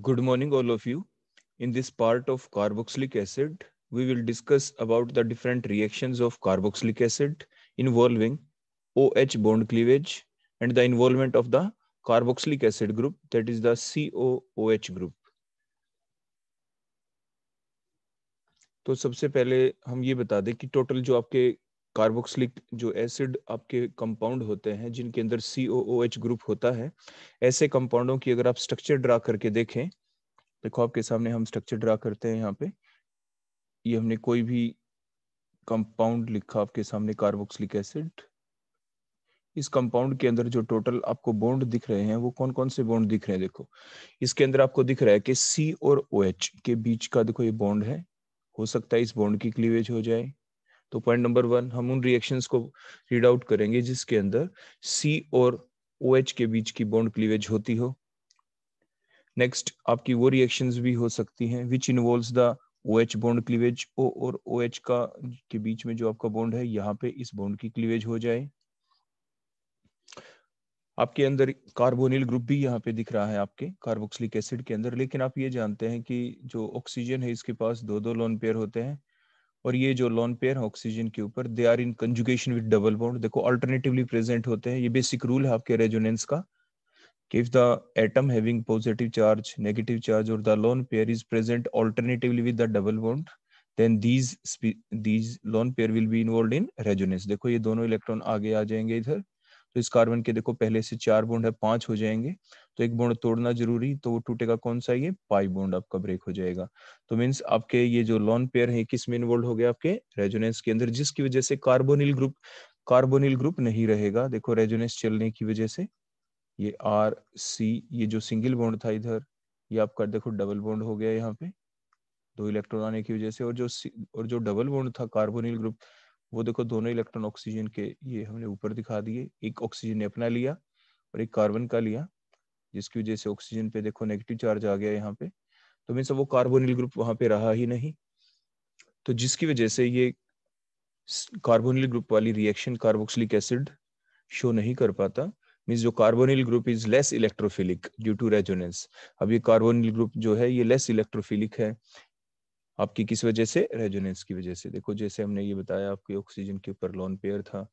Good morning, all of you. In this part of carboxylic acid, we will discuss about the different reactions of carboxylic acid involving OH bond cleavage and the involvement of the carboxylic acid group, that is the COOH group. तो सबसे पहले हम ये बता दें कि total जो आपके कार्बोक्सिलिक जो एसिड आपके कंपाउंड होते हैं जिनके अंदर सी ओ ओ एच ग्रुप होता है ऐसे कंपाउंडों की अगर आप स्ट्रक्चर ड्रा करके देखें देखो आपके सामने हम स्ट्रक्चर ड्रा करते हैं यहाँ पे ये हमने कोई भी कंपाउंड लिखा आपके सामने कार्बोक्सिलिक एसिड इस कंपाउंड के अंदर जो टोटल आपको बॉन्ड दिख रहे हैं वो कौन कौन से बॉन्ड दिख रहे हैं देखो इसके अंदर आपको दिख रहा है कि सी और ओ OH के बीच का देखो ये बॉन्ड है हो सकता है इस बॉन्ड की क्लीवेज हो जाए तो पॉइंट नंबर वन हम उन रिएक्शंस को रीड आउट करेंगे जिसके अंदर सी और ओ OH के बीच की बॉन्ड क्लीवेज होती हो नेक्स्ट आपकी वो रिएक्शंस भी हो सकती हैं which involve the O H bond cleavage O और ओ OH का के बीच में जो आपका बॉन्ड है यहाँ पे इस बॉन्ड की क्लीवेज हो जाए आपके अंदर कार्बोनिल ग्रुप भी यहाँ पे दिख रहा है आपके कार्बोक्सिलिक एसिड के अंदर लेकिन आप ये जानते हैं कि जो ऑक्सीजन है इसके पास दो दो लोन पेयर होते हैं और ये जो लोन पेयर है ऑक्सीजन के ऊपर they are in conjugation with double bond देखो अल्टरनेटिवली प्रेजेंट होते हैं ये बेसिक रूल है आपके रेजोनेंस का कि if the atom having positive charge negative charge और the lone pair is present alternatively with the double bond then these these lone pair will be involved in resonance देखो ये दोनों electron आगे आ जाएंगे इधर तो इस कार्बन के देखो पहले से चार बॉन्ड है पांच हो जाएंगे तो एक बोन्ड तोड़ना जरूरी तो वो टूटेगा कौन सा ये पाई बोन्ड आपका ब्रेक हो जाएगा तो मीन्स आपके ये जो लॉन पेयर है किसमें इन्वॉल्व हो गया आपके रेजोनेंस के अंदर जिसकी वजह से कार्बोनिल ग्रुप कार्बोनिल ग्रुप नहीं रहेगा देखो रेजोनेंस चलने की वजह से ये आर सी ये जो सिंगल बॉन्ड था इधर ये आपका देखो डबल बॉन्ड हो गया यहाँ पे दो इलेक्ट्रॉन आने की वजह से और जो और जो डबल बॉन्ड था कार्बोनिल ग्रुप वो देखो दोनों इलेक्ट्रॉन ऑक्सीजन के ये हमने ऊपर दिखा दिए एक ऑक्सीजन ने अपना लिया और एक कार्बन का लिया जिसकी वजह से ऑक्सीजन पे देखो नेगेटिव चार्ज आ गया यहाँ पे तो मीन्स वो कार्बोनिल ग्रुप वहां पे रहा ही नहीं तो जिसकी वजह से ये कार्बोनिल ग्रुप वाली रिएक्शन कार्बोक्सिलिक एसिड शो नहीं कर पाता मीन्स जो carbonyl group is less electrophilic due to resonance अब ये कार्बोनिल ग्रुप जो है ये लेस इलेक्ट्रोफिलिक है आपकी किस वजह से रेजोनेंस की वजह से देखो जैसे हमने ये बताया आपके ऑक्सीजन के ऊपर लॉन पेयर था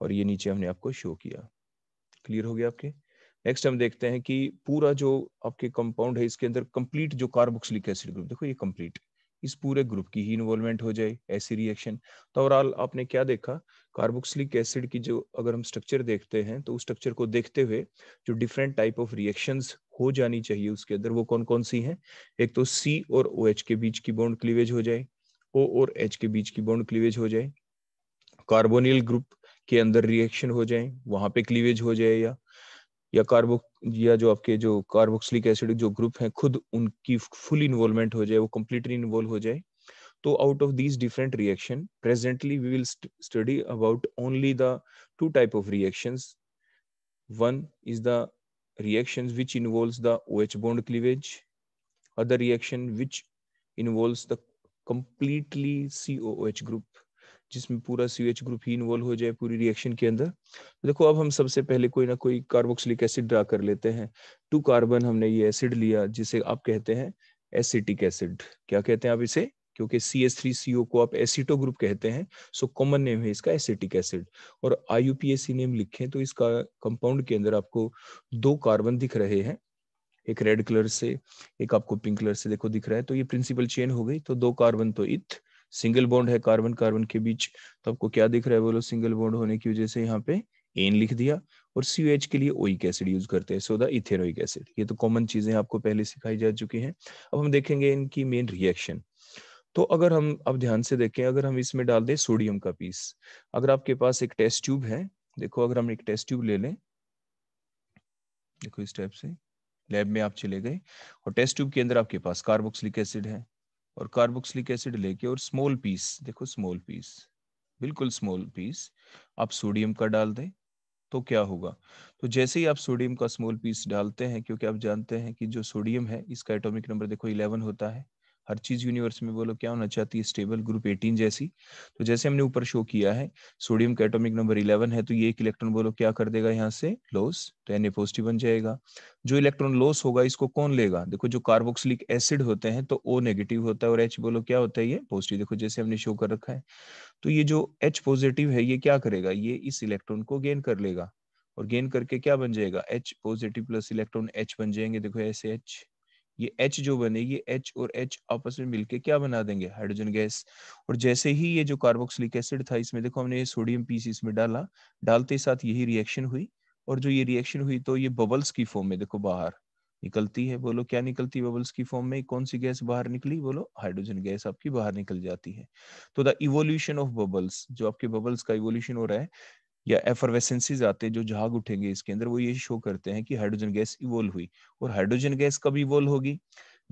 और ये नीचे हमने आपको शो किया क्लियर हो गया आपके नेक्स्ट हम देखते हैं कि पूरा जो आपके कंपाउंड है इसके अंदर कंप्लीट जो कार्बोक्सिलिक एसिड ग्रुप देखो ये कंप्लीट इस पूरे ग्रुप की ही इन्वॉल्वमेंट हो जाए ऐसी रिएक्शन तो ओवरऑल आपने क्या देखा कार्बोक्सिलिक एसिड की जो अगर हम स्ट्रक्चर देखते हैं तो उस स्ट्रक्चर को देखते हुए जो डिफरेंट टाइप ऑफ रिएक्शन हो जानी चाहिए उसके अंदर वो कौन कौन सी है एक तो सी और ओ OH के बीच की बॉन्ड क्लीवेज हो जाए ओ और एच के बीच की बॉन्ड क्लीवेज हो जाए कार्बोनिल ग्रुप के अंदर रिएक्शन हो जाए वहां पे क्लीवेज हो जाए या या कार्बो या जो आपके जो कार्बोक्सिलिक एसिड जो ग्रुप हैं खुद उनकी फुल इन्वॉल्वमेंट हो जाए वो कम्प्लीटली इन्वॉल्व हो जाए तो out of these different reaction presently we will st study about only the two type of reactions one is the reactions which involves the oh bond cleavage other reaction which involves the completely coh group जिसमें पूरा C H group ही involve हो जाए पूरी reaction के अंदर तो देखो अब हम सबसे पहले कोई ना कोई कार्बोक्सिलिक एसिड ड्रा कर लेते हैं टू कार्बन हमने ये एसिड लिया जिसे आप कहते हैं एसिटिक एसिड क्या कहते हैं आप इसे क्योंकि सी एस थ्री सी ओ को आप एसिटो ग्रुप कहते हैं सो कॉमन नेम है इसका एसिटिक एसिड और आई नेम लिखें तो इसका कंपाउंड के अंदर आपको दो कार्बन दिख रहे हैं एक रेड कलर से एक आपको पिंक कलर से देखो दिख रहा है तो ये प्रिंसिपल चेन हो गई तो दो कार्बन तो इथ सिंगल बॉन्ड है कार्बन कार्बन के बीच तो आपको क्या दिख रहा है बोलो सिंगल बॉन्ड होने की वजह से यहाँ पे एन लिख दिया और सी के लिए ओइक एसिड यूज करते हैं सोदा इथेरोइक एसिड ये तो कॉमन चीजें आपको पहले सिखाई जा चुकी हैं अब हम देखेंगे इनकी मेन रिएक्शन तो अगर हम अब ध्यान से देखें अगर हम इसमें डाल दें सोडियम का पीस अगर आपके पास एक टेस्ट ट्यूब है देखो अगर हम एक टेस्ट ट्यूब ले लें देखो इस टाइप से लैब में आप चले गए और टेस्ट ट्यूब के अंदर आपके पास कार्बोक्सिलिक एसिड है और कार्बोक्सिलिक एसिड लेके और स्मॉल पीस देखो स्मॉल पीस बिल्कुल स्मॉल पीस आप सोडियम का डाल दें तो क्या होगा तो जैसे ही आप सोडियम का स्मॉल पीस डालते हैं क्योंकि आप जानते हैं कि जो सोडियम है इसका एटॉमिक नंबर देखो 11 होता है हर चीज यूनिवर्स में बोलो क्या होना चाहती है स्टेबल ग्रुप 18 जैसी तो जैसे हमने ऊपर शो किया है सोडियम का एटॉमिक नंबर 11 है तो ये एक इलेक्ट्रॉन बोलो क्या कर देगा यहाँ से लॉस तो एन ए पॉजिटिव बन जाएगा जो इलेक्ट्रॉन लॉस होगा इसको कौन लेगा देखो जो कार्बोक्सिलिक एसिड होते हैं तो ओ नेगेटिव होता है और एच बोलो क्या होता है ये पॉजिटिव देखो जैसे हमने शो कर रखा है तो ये जो एच पॉजिटिव है ये क्या करेगा ये इस इलेक्ट्रॉन को गेन कर लेगा और गेन करके क्या बन जाएगा H positive plus electron H बन जाएंगे देखो ऐसे H ये एच जो बने ये एच और एच आपस में मिलके क्या बना देंगे हाइड्रोजन गैस और जैसे ही ये जो कार्बोक्सिलिक एसिड था इसमें देखो हमने सोडियम पीस इसमें डाला डालते साथ यही रिएक्शन हुई और जो ये रिएक्शन हुई तो ये बबल्स की फॉर्म में देखो बाहर निकलती है बोलो क्या निकलती है बबल्स की फॉर्म में कौन सी गैस बाहर निकली बोलो हाइड्रोजन गैस आपकी बाहर निकल जाती है तो द इवोल्यूशन ऑफ बबल्स जो आपके बबल्स का इवोल्यूशन हो रहा है या एफरवेसेंसीज आते हैं जो झाग उठेंगे इसके अंदर वो ये शो करते हैं कि हाइड्रोजन गैस इवोल्व हुई और हाइड्रोजन गैस कब इवोल्व होगी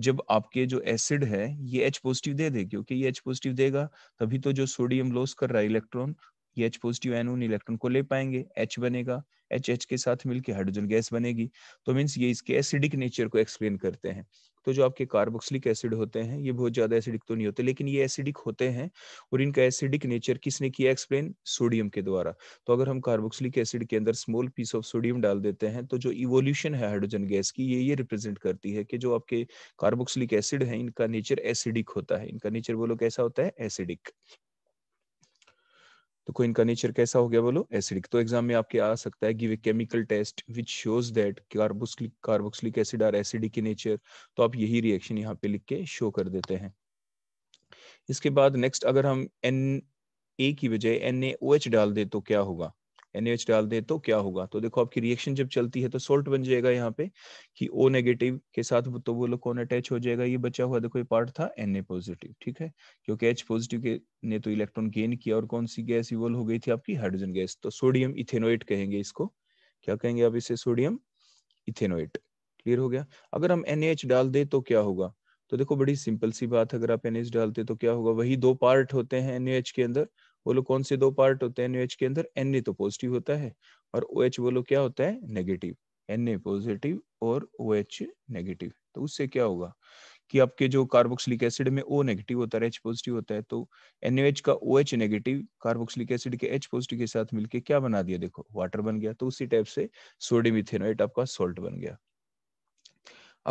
जब आपके जो एसिड है ये एच पॉजिटिव दे दे क्योंकि ये एच पॉजिटिव देगा तभी तो जो सोडियम लॉस कर रहा है इलेक्ट्रॉन ये एच पॉजिटिव एन उन इलेक्ट्रॉन को ले पाएंगे एच बनेगा एच एच के साथ मिलकर हाइड्रोजन गैस बनेगी तो मीन्स ये इसके एसिडिक नेचर को एक्सप्लेन करते हैं तो जो आपके कार्बोक्सिलिक एसिड होते हैं ये बहुत ज्यादा एसिडिक तो नहीं होते लेकिन ये एसिडिक होते हैं और इनका एसिडिक नेचर किसने किया एक्सप्लेन सोडियम के द्वारा तो अगर हम कार्बोक्सिलिक एसिड के अंदर स्मॉल पीस ऑफ सोडियम डाल देते हैं तो जो इवोल्यूशन है हाइड्रोजन गैस की ये ये रिप्रेजेंट करती है कि जो आपके कार्बोक्सिलिक एसिड है इनका नेचर एसिडिक होता है इनका नेचर वो लोग कैसा होता है एसिडिक तो कोई इनका नेचर कैसा हो गया बोलो एसिडिक तो एग्जाम में आपके आ सकता है give a chemical test which shows that carboxylic carboxylic acid are acidic in nature तो आप यही रिएक्शन यहाँ पे लिख के शो कर देते हैं इसके बाद नेक्स्ट अगर हम एन ए की बजाय एन ए ओ एच डाल दे तो क्या होगा एन डाल दें तो क्या होगा तो देखो आपकी रिएक्शन जब चलती है तो सोल्ट बन जाएगा यहाँ पे कि ओ नेगेटिव के साथ तो वो लोग कौन अटैच हो जाएगा ये बचा हुआ देखो ये पार्ट था एन पॉजिटिव ठीक है क्योंकि एच पॉजिटिव के ने तो इलेक्ट्रॉन गेन किया और कौन सी गैस इवॉल्व हो गई थी आपकी हाइड्रोजन गैस तो सोडियम इथेनोइट कहेंगे इसको क्या कहेंगे आप इसे सोडियम इथेनोइट क्लियर हो गया अगर हम एन डाल दें तो क्या होगा तो देखो बड़ी सिंपल सी बात अगर आप एन डालते तो क्या होगा वही दो पार्ट होते हैं एन के अंदर बोलो कौन से दो पार्ट होते हैं एन के अंदर एन तो पॉजिटिव होता है और ओ OH बोलो क्या होता है नेगेटिव एन पॉजिटिव और ओ OH नेगेटिव तो उससे क्या होगा कि आपके जो कार्बोक्सिलिक एसिड में ओ नेगेटिव होता है एच पॉजिटिव होता है तो एन का O OH negative carboxylic acid के एच पॉजिटिव के साथ मिलके क्या बना दिया देखो वाटर बन गया तो उसी टाइप से सोडियम इथेनोइट आपका सोल्ट बन गया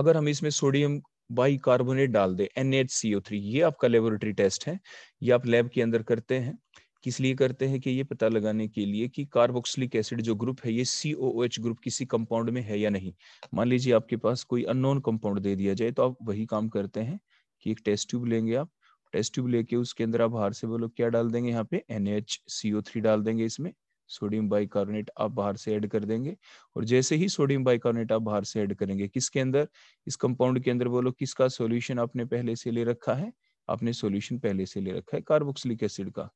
अगर हम इसमें सोडियम बाई कार्बोनेट डाल दे एन ये आपका लेबोरेटरी टेस्ट है ये आप लैब के अंदर करते हैं किस लिए करते हैं कि ये पता लगाने के लिए कि कार्बोक्सिलिक एसिड जो ग्रुप है ये सी ग्रुप किसी कंपाउंड में है या नहीं मान लीजिए आपके पास कोई अननोन कंपाउंड दे दिया जाए तो आप वही काम करते हैं कि एक टेस्ट ट्यूब लेंगे आप टेस्ट ट्यूब लेके उसके अंदर आप बाहर से बोलो क्या डाल देंगे यहाँ पे एन एच डाल देंगे इसमें सोडियम बाइकार्बोनेट आप बाहर से ऐड कर देंगे और जैसे ही सोडियम बाइकार्बोनेट आप बाहर से ऐड करेंगे किसके अंदर इस कंपाउंड के अंदर बोलो किसका सॉल्यूशन आपने पहले से ले रखा है आपने सॉल्यूशन पहले से ले रखा है कार्बोक्सिलिक एसिड का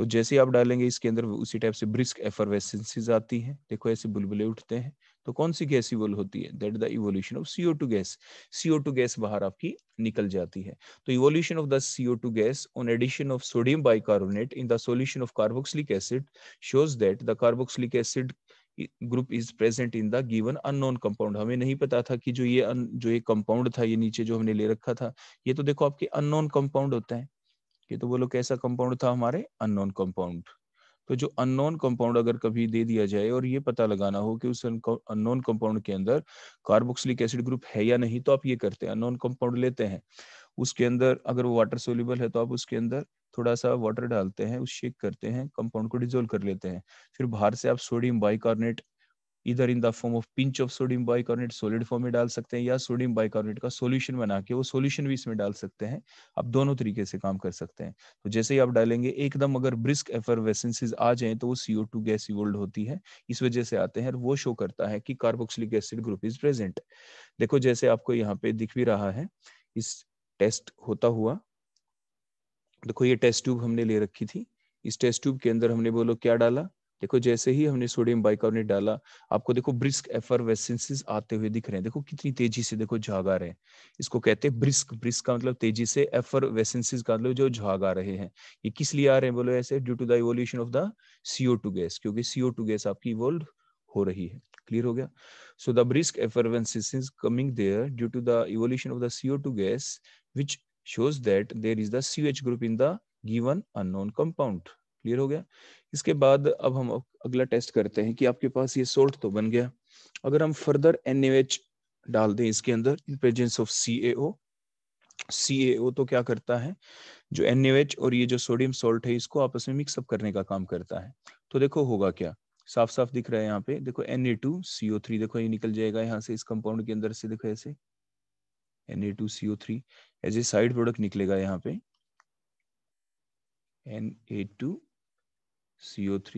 तो जैसे आप डालेंगे इसके अंदर उसी टाइप से ब्रिस्क एफरवेसेंसीज आती हैं देखो ऐसे बुलबुले उठते हैं तो कौन सी गैस इवोल्व होती है that the evolution of CO two gas CO two gas बाहर आपकी निकल जाती है तो evolution of the CO two gas on addition of sodium bicarbonate in the solution of carboxylic acid shows that the carboxylic acid group is present in the given unknown compound हमें नहीं पता था कि जो ये जो ये कंपाउंड था ये नीचे जो हमने ले रखा था ये तो देखो आपके अननोन कंपाउंड होता है कि तो बोलो कैसा कंपाउंड था हमारे अननोन कंपाउंड तो जो अननोन कंपाउंड अगर कभी दे दिया जाए और ये पता लगाना हो कि उस अननोन कंपाउंड के अंदर कार्बोक्सिलिक एसिड ग्रुप है या नहीं तो आप ये करते हैं अननोन कंपाउंड लेते हैं उसके अंदर अगर वो वाटर सोल्यूबल है तो आप उसके अंदर थोड़ा सा वाटर डालते हैं उस शेक करते हैं कंपाउंड को डिजोल्व कर लेते हैं फिर बाहर से आप सोडियम बाइकार्बोनेट इधर in the form of pinch of sodium bicarbonate solid form में डाल सकते हैं या सोडियम बाइकार्बोनेट का सॉल्यूशन बना के वो सॉल्यूशन भी इसमें डाल सकते हैं आप दोनों तरीके से काम कर सकते हैं तो जैसे ही आप डालेंगे एकदम अगर ब्रिस्क एफरवेसेंसेज आ जाएं तो वो सीओ टू गैस इवोल्ड होती है इस वजह से आते हैं और वो शो करता है कि carboxylic acid group is present देखो जैसे आपको यहाँ पे दिख भी रहा है इस टेस्ट होता हुआ देखो ये टेस्ट ट्यूब हमने ले रखी थी इस टेस्ट ट्यूब के अंदर हमने बोलो क्या डाला देखो जैसे ही हमने सोडियम बाइकार्बोनेट डाला आपको देखो ब्रिस्क एफरवेसेंसेस आते हुए दिख रहे हैं देखो कितनी तेजी से देखो झाग आ रहे हैं इसको कहते हैं ब्रिस्क ब्रिस्क का मतलब तेजी से एफरवेसेंसेस का मतलब जो झाग आ रहे हैं ये किस लिए आ रहे हैं बोलो ऐसे due to the evolution of the CO gas क्योंकि सीओ गैस आपकी इवोल्व हो रही है क्लियर हो गया so the brisk effervescences is coming there due to the evolution of the CO gas which shows that there is the CH group in the given unknown compound clear हो गया इसके बाद अब हम अगला टेस्ट करते हैं कि आपके पास ये सोल्ट तो बन गया अगर हम फर्दर एन डाल दें इसके अंदर इन प्रेजेंस ऑफ सी ए सी ए तो क्या करता है जो एन और ये जो सोडियम सोल्ट है इसको आपस में मिक्सअप करने का काम करता है तो देखो होगा क्या साफ साफ दिख रहा है यहाँ पे देखो N A two CO three देखो ये निकल जाएगा यहाँ से इस कंपाउंड के अंदर से देखो ऐसे N A two CO three as a side product निकलेगा यहाँ पे एन ए टू CO3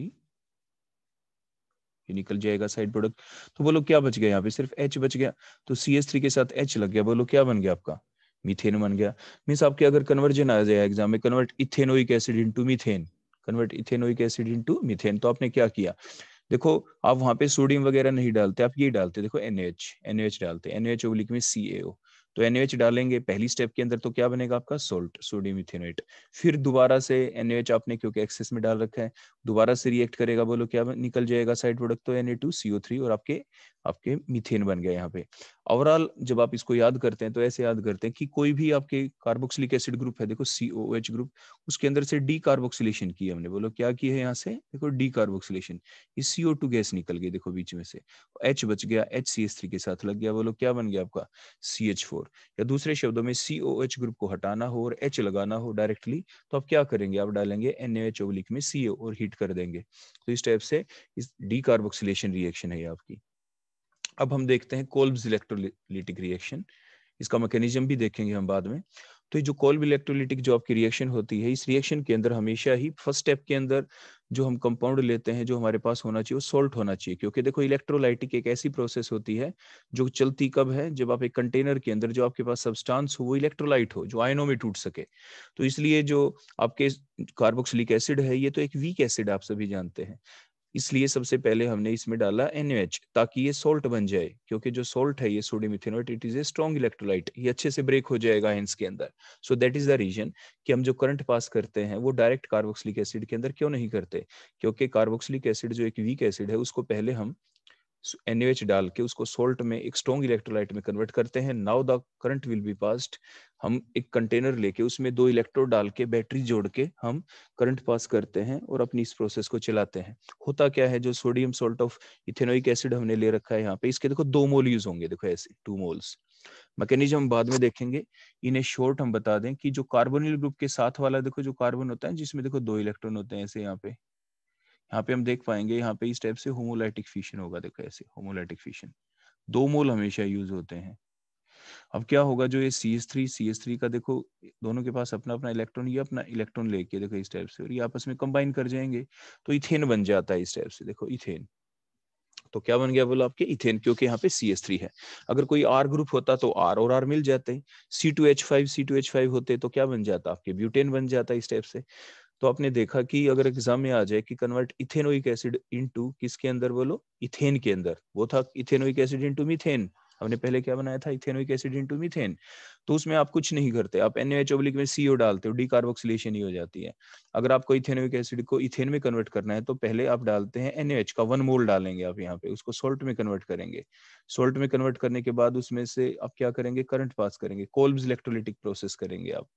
ये निकल जाएगा साइड प्रोडक्ट तो बोलो क्या बच गया यहाँ पे सिर्फ H बच गया तो CH3 के साथ H लग गया बोलो क्या बन गया आपका मीथेन बन गया मीन्स आपके अगर कन्वर्जन आ जाए एग्जाम में convert ethanoic acid into methane convert ethanoic acid into methane तो आपने क्या किया देखो आप वहां पे सोडियम वगैरह नहीं डालते आप ये डालते देखो एनएच एनएच डालते एनएच ओब्लिक में सी तो एनएच डालेंगे पहली स्टेप के अंदर तो क्या बनेगा आपका सोल्ट सोडियम इथेनोइट फिर दोबारा से एनएच आपने क्योंकि एक्सेस में डाल रखा है दोबारा से रिएक्ट करेगा बोलो क्या निकल जाएगा साइड प्रोडक्ट तो एन ए और आपके आपके मिथेन बन गया यहाँ पे ओवरऑल जब आप इसको याद करते हैं तो ऐसे याद करते हैं कि कोई भी आपके कार्बोक्सिलिक एसिड ग्रुप है देखो सी ओ एच ग्रुप उसके अंदर से डी कार्बोक्सिलेशन की हमने बोलो क्या किया है यहाँ से देखो डी कार्बोक्सिलेशन इस सी ओ टू गैस निकल गई देखो बीच में से एच बच गया एच सी एस थ्री के साथ लग गया बोलो क्या बन गया आपका सी एच फोर या दूसरे शब्दों में सी ओ एच ग्रुप को हटाना हो और एच लगाना हो डायरेक्टली तो आप क्या करेंगे आप डालेंगे एन एच ओब्लिक में सी ओ और हीट कर देंगे तो इस टाइप से इस डी कार्बोक्सिलेशन रिएक्शन है आपकी अब हम देखते हैं कोल्ब्स इलेक्ट्रोलिटिक रिएक्शन इसका मैकेनिज्म भी देखेंगे हम बाद में तो जो कोल्ब इलेक्ट्रोलिटिक जो आपकी रिएक्शन होती है इस रिएक्शन के अंदर हमेशा ही फर्स्ट स्टेप के अंदर जो हम कंपाउंड लेते हैं जो हमारे पास होना चाहिए वो सोल्ट होना चाहिए क्योंकि देखो इलेक्ट्रोलाइटिक एक ऐसी प्रोसेस होती है जो चलती कब है जब आप एक कंटेनर के अंदर जो आपके पास सब्सटेंस हो वो इलेक्ट्रोलाइट हो जो आयनों में टूट सके तो इसलिए जो आपके कार्बोक्सिलिक एसिड है ये तो एक वीक एसिड आप सभी जानते हैं इसलिए सबसे पहले हमने इसमें डाला एनएच ताकि ये सोल्ट बन जाए क्योंकि जो सोल्ट है ये sodium ethanoate it is a strong electrolyte ये अच्छे से ब्रेक हो जाएगा हेंस के अंदर so that is the reason कि हम जो करंट पास करते हैं वो डायरेक्ट कार्बोक्सिलिक एसिड के अंदर क्यों नहीं करते क्योंकि कार्बोक्सिलिक एसिड जो एक वीक एसिड है उसको पहले हम एन डाल के उसको सोल्ट में एक स्ट्रॉन्ग इलेक्ट्रोलाइट में कन्वर्ट करते हैं now the current will be passed हम एक कंटेनर लेके उसमें दो इलेक्ट्रोड डाल के बैटरी जोड़ के हम करंट पास करते हैं और अपनी इस प्रोसेस को चलाते हैं होता क्या है जो sodium salt of ethanoic acid हमने ले रखा है यहाँ पे इसके देखो दो मोल यूज होंगे देखो ऐसे टू मोल्स मैकेनिज्म हम बाद में देखेंगे इन्हें शॉर्ट हम बता दें कि जो कार्बोनिल ग्रुप के साथ वाला देखो जो कार्बन होता है जिसमें देखो दो इलेक्ट्रॉन होते हैं ऐसे यहाँ पे यहाँ पे हम देख पाएंगे यहाँ पे इस टाइप से होमोलाइटिक फिशन होगा देखो ऐसे होमोलाइटिक फिशन दो मोल हमेशा यूज होते हैं अब क्या होगा जो ये C S three C S three का देखो दोनों के पास अपना अपना इलेक्ट्रॉन ये अपना इलेक्ट्रॉन लेके देखो इस टाइप से और ये आपस में कंबाइन कर जाएंगे तो इथेन बन जाता है इस टाइप से देखो इथेन तो क्या बन गया बोला आपके इथेन क्योंकि यहाँ पे सी एस थ्री है अगर कोई आर ग्रुप होता तो आर और आर मिल जाते C two H five C two H five होते तो क्या बन जाता आपके ब्यूटेन बन जाता इस टाइप से तो आपने देखा कि अगर एग्जाम में आ जाए कि कन्वर्ट इथेनोइक एसिड इनटू किसके अंदर बोलो इथेन के अंदर वो था इथेनोइक एसिड इनटू मीथेन हमने पहले क्या बनाया था इथेनोइक एसिड इनटू मीथेन तो उसमें आप कुछ नहीं करते आप एनएच ओब्लिक में सीओ डालते हो डीकार्बोक्सिलेशन ही हो जाती है अगर आपको इथेनोइक एसिड को इथेन में कन्वर्ट करना है तो पहले आप डालते हैं एनएच का वन मोल डालेंगे आप यहाँ पे उसको सोल्ट में कन्वर्ट करेंगे सोल्ट में कन्वर्ट करने के बाद उसमें से आप क्या करेंगे करंट पास करेंगे कोल्ब इलेक्ट्रोलिटिक प्रोसेस करेंगे आप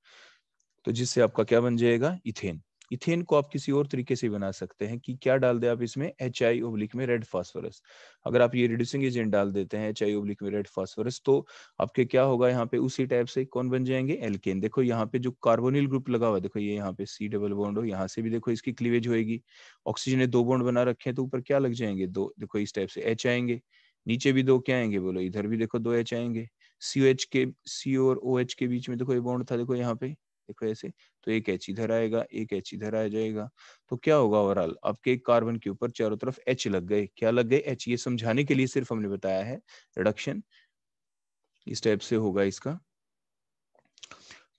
तो जिससे आपका क्या बन जाएगा इथेन इथेन को आप किसी और तरीके से बना सकते हैं कि क्या डाल दें आप इसमें एच आई ओब्लिक में रेड फास्फोरस अगर आप ये रिड्यूसिंग एजेंट डाल देते हैं एच आई ओब्लिक में रेड फास्फोरस तो आपके क्या होगा यहाँ पे उसी टाइप से कौन बन जाएंगे एल्केन देखो यहाँ पे जो कार्बोनिल ग्रुप लगा हुआ देखो ये यहाँ पे सी डबल बॉन्ड हो यहाँ से भी देखो इसकी क्लीवेज होगी ऑक्सीजन ने दो बॉन्ड बना रखे हैं तो ऊपर क्या लग जाएंगे दो देखो इस टाइप से एच आएंगे नीचे भी दो क्या आएंगे बोलो इधर भी देखो दो एच आएंगे सी एच के सी और ओ एच के बीच में देखो ये बॉन्ड था देखो यहाँ पे देखो ऐसे तो एक एच इधर आएगा एक एच इधर आ जाएगा तो क्या होगा ओवरऑल आपके एक कार्बन के ऊपर चारों तरफ एच लग गए क्या लग गए एच ये समझाने के लिए सिर्फ हमने बताया है रिडक्शन इस टाइप से होगा इसका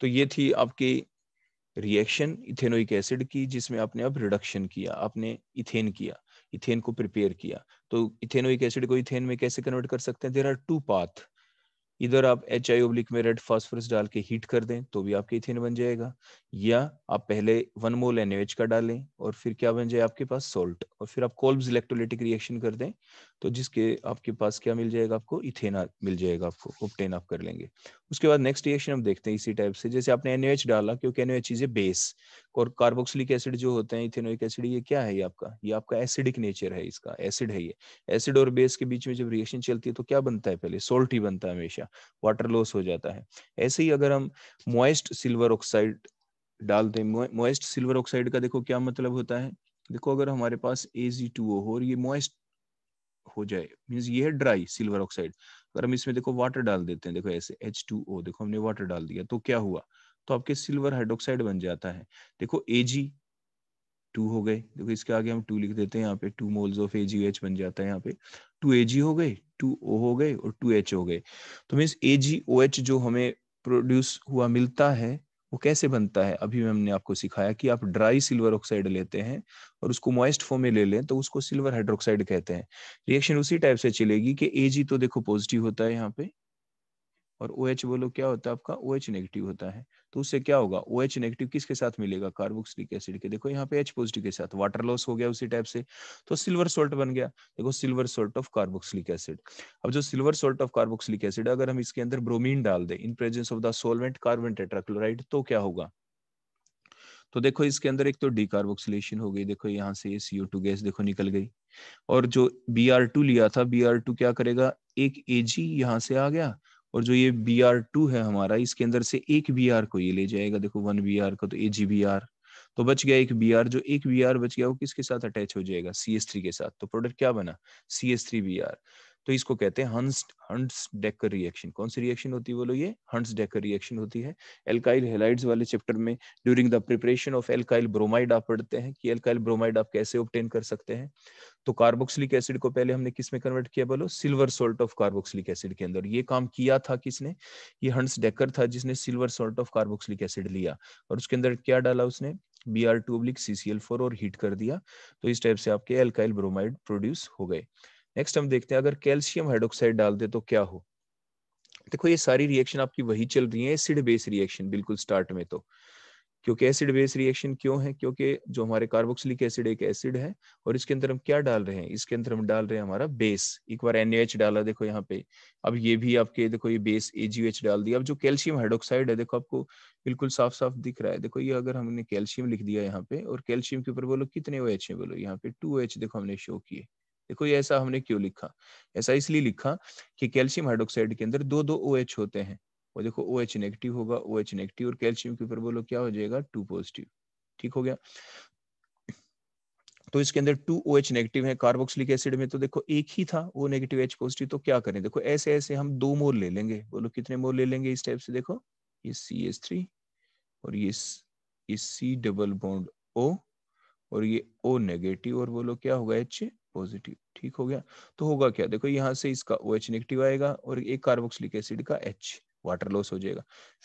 तो ये थी आपकी रिएक्शन इथेनोइक एसिड की जिसमें आपने अब रिडक्शन किया आपने इथेन किया इथेन को प्रिपेयर किया तो इथेनोइक एसिड को इथेन में कैसे कन्वर्ट कर सकते हैं देर आर टू पाथ इधर आप एच आई ओब्लिक में रेड फॉस्फोरस डाल के हीट कर दें तो भी आपके इथेन बन जाएगा या आप पहले वन मोल एन का डालें और फिर क्या बन जाए आपके पास सोल्ट और फिर आप कोल्ब्स इलेक्ट्रोलिटिक रिएक्शन कर दें तो जिसके आपके पास क्या मिल जाएगा आपको इथेन मिल जाएगा आपको ओपटेन आप कर लेंगे उसके बाद नेक्स्ट रिएक्शन हम देखते हैं इसी टाइप से जैसे आपने एन डाला क्योंकि एन इज ए बेस और कार्बोक्सिलिक एसिड जो होते हैं इथेनोइक एसिड ये क्या है ये आपका ये आपका एसिडिक नेचर है इसका एसिड है ये एसिड और बेस के बीच में जब रिएक्शन चलती है तो क्या बनता है पहले सोल्ट ही बनता है हमेशा गया वाटर लॉस हो जाता है ऐसे ही अगर हम मॉइस्ट सिल्वर ऑक्साइड डाल दें मॉइस्ट सिल्वर ऑक्साइड का देखो क्या मतलब होता है देखो अगर हमारे पास ए जी टू ओ हो और ये मॉइस्ट हो जाए मीन्स ये है ड्राई सिल्वर ऑक्साइड अगर हम इसमें देखो वाटर डाल देते हैं देखो ऐसे एच टू ओ देखो हमने वाटर डाल दिया तो क्या हुआ तो आपके सिल्वर हाइड्रोक्साइड बन जाता है देखो ए जी टू हो गए देखो इसके आगे हम टू लिख देते हैं यहाँ पे टू मोल्स ऑफ ए बन जाता है यहाँ पे टू ए हो गए टू ओ हो गए और टू एच हो गए तो मीन्स ए जी ओ एच जो हमें प्रोड्यूस हुआ मिलता है वो कैसे बनता है अभी हमने आपको सिखाया कि आप ड्राई सिल्वर ऑक्साइड लेते हैं और उसको मॉइस्ट फॉर्म में ले लें तो उसको सिल्वर हाइड्रोक्साइड कहते हैं रिएक्शन उसी टाइप से चलेगी कि ए जी तो देखो पॉजिटिव होता है यहाँ पे और ओ OH बोलो क्या होता है आपका ओ OH नेगेटिव होता है तो उससे क्या होगा ओ OH नेगेटिव किसके साथ मिलेगा कार्बोक्सिलिक एसिड के देखो यहाँ पे एच पॉजिटिव के साथ वाटर लॉस हो गया उसी टाइप से तो सिल्वर सोल्ट बन गया देखो silver salt of carboxylic acid अब जो silver salt of carboxylic acid अगर हम इसके अंदर ब्रोमीन डाल दें in presence of the solvent carbon tetrachloride तो क्या होगा तो देखो इसके अंदर एक तो डीकार्बोक्सिलेशन हो गई देखो यहाँ से ये सीओ टू गैस देखो निकल गई और जो बी आर टू लिया था बी आर टू क्या करेगा एक एजी यहाँ से आ गया और जो ये बी आर टू है हमारा इसके अंदर से एक बी आर को ये ले जाएगा देखो वन बी आर का तो ए जी बी आर तो बच गया एक बी आर जो एक बी आर बच गया वो किसके साथ अटैच हो जाएगा सी एस थ्री के साथ तो प्रोडक्ट क्या बना C S three B R तो इसको कहते हैं हंस हंट्स डेकर रिएक्शन कौन सी रिएक्शन होती है बोलो ये हंट्स डेकर रिएक्शन होती है एल्काइल हेलाइड्स वाले चैप्टर में during the preparation of alkyl bromide आप पढ़ते हैं कि एल्काइल ब्रोमाइड आप कैसे ऑब्टेन कर सकते हैं तो कार्बोक्सिलिक एसिड को पहले हमने किस में कन्वर्ट किया बोलो silver salt of carboxylic acid के अंदर ये काम किया था किसने ये हंस डेकर था जिसने silver salt of carboxylic acid लिया और उसके अंदर क्या डाला उसने Br2 आर और हीट कर दिया तो इस टाइप से आपके एल्काइल ब्रोमाइड प्रोड्यूस हो गए नेक्स्ट हम देखते हैं अगर कैल्शियम हाइड्रोक्साइड डाल दे तो क्या हो देखो ये सारी रिएक्शन आपकी वही चल रही है एसिड बेस रिएक्शन बिल्कुल स्टार्ट में तो क्योंकि एसिड बेस रिएक्शन क्यों है क्योंकि जो हमारे कार्बोक्सिलिक एसिड एक एसिड है और इसके अंदर हम क्या डाल रहे हैं इसके अंदर हम डाल रहे हैं हमारा बेस एक बार एनएच डाला देखो यहाँ पे अब ये भी आपके देखो ये बेस एजीएच डाल दिया अब जो कैल्शियम हाइड्रोक्साइड है देखो आपको बिल्कुल साफ साफ दिख रहा है देखो ये अगर हमने कैल्शियम लिख दिया यहाँ पे और कैल्शियम के ऊपर बोलो कितने ओ एच है बोलो यहाँ पे टू एच देखो हमने शो किए देखो ये ऐसा हमने क्यों लिखा ऐसा इसलिए लिखा कि कैल्शियम हाइड्रोक्साइड के अंदर दो दो ओ OH होते हैं और देखो ओ OH नेगेटिव होगा ओ OH नेगेटिव और कैल्शियम के ऊपर बोलो क्या हो जाएगा टू पॉजिटिव ठीक हो गया तो इसके अंदर टू ओ एच नेगेटिव है कार्बोक्सिलिक एसिड में तो देखो एक ही था वो नेगेटिव एच पॉजिटिव तो क्या करें देखो ऐसे ऐसे हम दो मोल ले लेंगे बोलो कितने मोल ले लेंगे इस टाइप से देखो ये सी एस थ्री और ये ये सी डबल बॉन्ड ओ और ये ओ नेगेटिव और बोलो क्या होगा एच पॉजिटिव ठीक हो गया तो होगा क्या देखो यहाँ से इसका ओ OH नेगेटिव आएगा और एक कार्बोक्सिलिक एसिड का एच वाटर लॉस हो जाएगा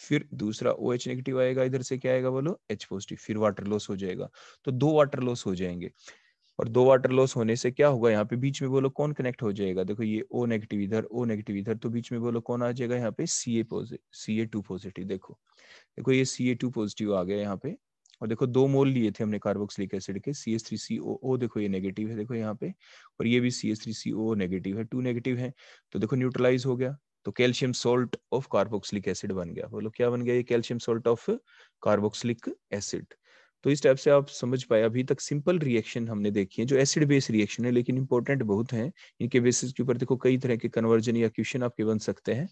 फिर दूसरा ओ OH नेगेटिव आएगा इधर से क्या आएगा बोलो एच पॉजिटिव फिर वाटर लॉस हो जाएगा तो दो वाटर लॉस हो जाएंगे और दो वाटर लॉस होने से क्या होगा यहाँ पे बीच में बोलो कौन कनेक्ट हो जाएगा देखो ये ओ नेगेटिव इधर ओ नेगेटिव इधर तो बीच में बोलो कौन आ जाएगा यहाँ पे C A positive C A two positive देखो देखो ये सी ए टू पॉजिटिव आ गया यहाँ पे और देखो दो मोल लिए थे हमने कार्बोक्सिलिक एसिड के सी एस थ्री सी ओ ओ देखो ये नेगेटिव है देखो यहाँ पे और ये भी C S three C O negative है टू नेगेटिव है तो देखो न्यूट्रलाइज हो गया तो calcium salt of carboxylic acid बन गया बोलो क्या बन गया ये calcium salt of carboxylic acid तो इस टाइप से आप समझ पाए अभी तक सिंपल रिएक्शन हमने देखी है जो एसिड बेस रिएक्शन है लेकिन इंपॉर्टेंट बहुत हैं इनके बेसिस के ऊपर देखो कई तरह के कन्वर्जन या क्वेश्चन आपके बन सकते हैं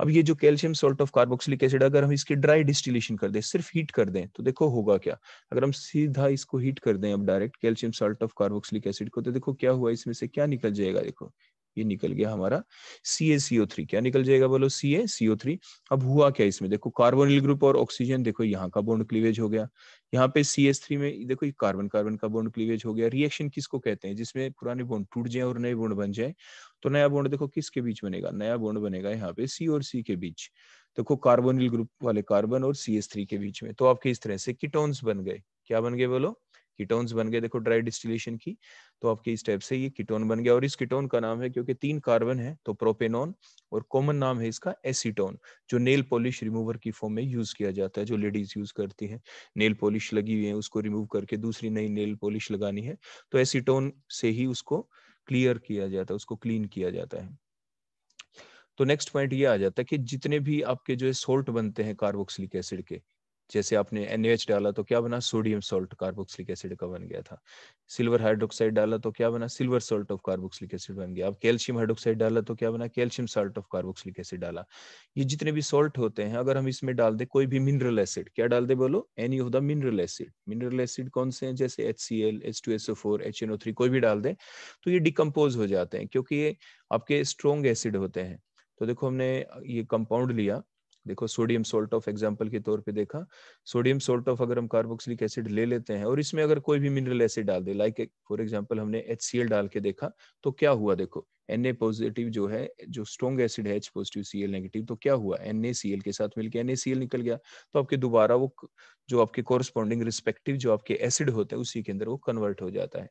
अब ये जो calcium salt of carboxylic acid अगर हम इसके ड्राई डिस्टिलेशन कर दें सिर्फ हीट कर दें तो देखो होगा क्या अगर हम सीधा इसको हीट कर दें अब direct calcium salt of carboxylic acid को तो देखो क्या हुआ इसमें से क्या निकल जाएगा देखो ये निकल गया हमारा सी ए सीओ थ्री क्या निकल जाएगा बोलो सी ए सीओ थ्री अब हुआ क्या इसमें देखो कार्बोनिल ग्रुप और ऑक्सीजन देखो यहाँ का बोन्ड क्लीवेज हो गया यहाँ पे सी एस थ्री में देखो ये कार्बन कार्बन का बोन्ड क्लीवेज हो गया रिएक्शन किसको कहते हैं जिसमें पुराने बोन्ड टूट जाए और नए बोन्ड बन जाए तो नया बोन्ड देखो किसके बीच बनेगा नया बोन्ड बनेगा यहाँ पे सी और सी के बीच देखो कार्बोनिल ग्रुप वाले कार्बन और सी एस थ्री के बीच में तो आपके इस तरह से किटोन्स बन गए क्या बन गए बोलो कीटोन्स बन गए देखो ड्राई डिस्टिलेशन की तो आपके स्टेप से ये कीटोन बन गया और इस कीटोन का नाम है क्योंकि तीन कार्बन है तो प्रोपेनॉन और कॉमन नाम है इसका एसीटोन जो नेल पॉलिश रिमूवर की फॉर्म में यूज किया जाता है जो लेडीज यूज करती हैं नेल पॉलिश लगी हुई है उसको रिमूव करके दूसरी नई नेल पॉलिश लगानी है तो एसीटोन से ही उसको क्लियर किया जाता है उसको क्लीन किया जाता है तो नेक्स्ट पॉइंट ये आ जाता है कि जितने भी आपके जो है सोल्ट बनते हैं कार्बोक्सिलिक एसिड के जैसे आपने एन डाला तो क्या बना सोडियम सोल्ट कार्बोक्सिलिक एसिड का बन गया था सिल्वर हाइड्रोक्साइड डाला तो क्या बना silver salt of carboxylic acid बन गया अब कैल्शियम हाइड्रोक्साइड डाला तो क्या बना calcium salt of carboxylic acid डाला ये जितने भी सोल्ट होते हैं अगर हम इसमें डाल दे कोई भी मिनरल एसिड क्या डाल दे बोलो any of the mineral acid mineral acid कौन से हैं जैसे H C L H two S O four H N O three कोई भी डाल दें तो ये डिकम्पोज हो जाते हैं क्योंकि ये आपके स्ट्रोंग एसिड होते हैं तो देखो हमने ये कंपाउंड लिया देखो सोडियम सोल्ट ऑफ एग्जाम्पल के तौर पे देखा सोडियम सोल्ट ऑफ अगर हम कार्बोक्सिलिक एसिड ले लेते हैं और इसमें अगर कोई भी मिनरल एसिड डाल दे लाइक फॉर एग्जाम्पल हमने एच डाल के देखा तो क्या हुआ देखो एन पॉजिटिव जो है जो स्ट्रॉन्ग एसिड है एच पॉजिटिव सी नेगेटिव तो क्या हुआ एन के साथ मिलकर एन निकल गया तो आपके दोबारा वो जो आपके कोरस्पॉन्डिंग रिस्पेक्टिव जो आपके एसिड होते हैं उसी के अंदर वो कन्वर्ट हो जाता है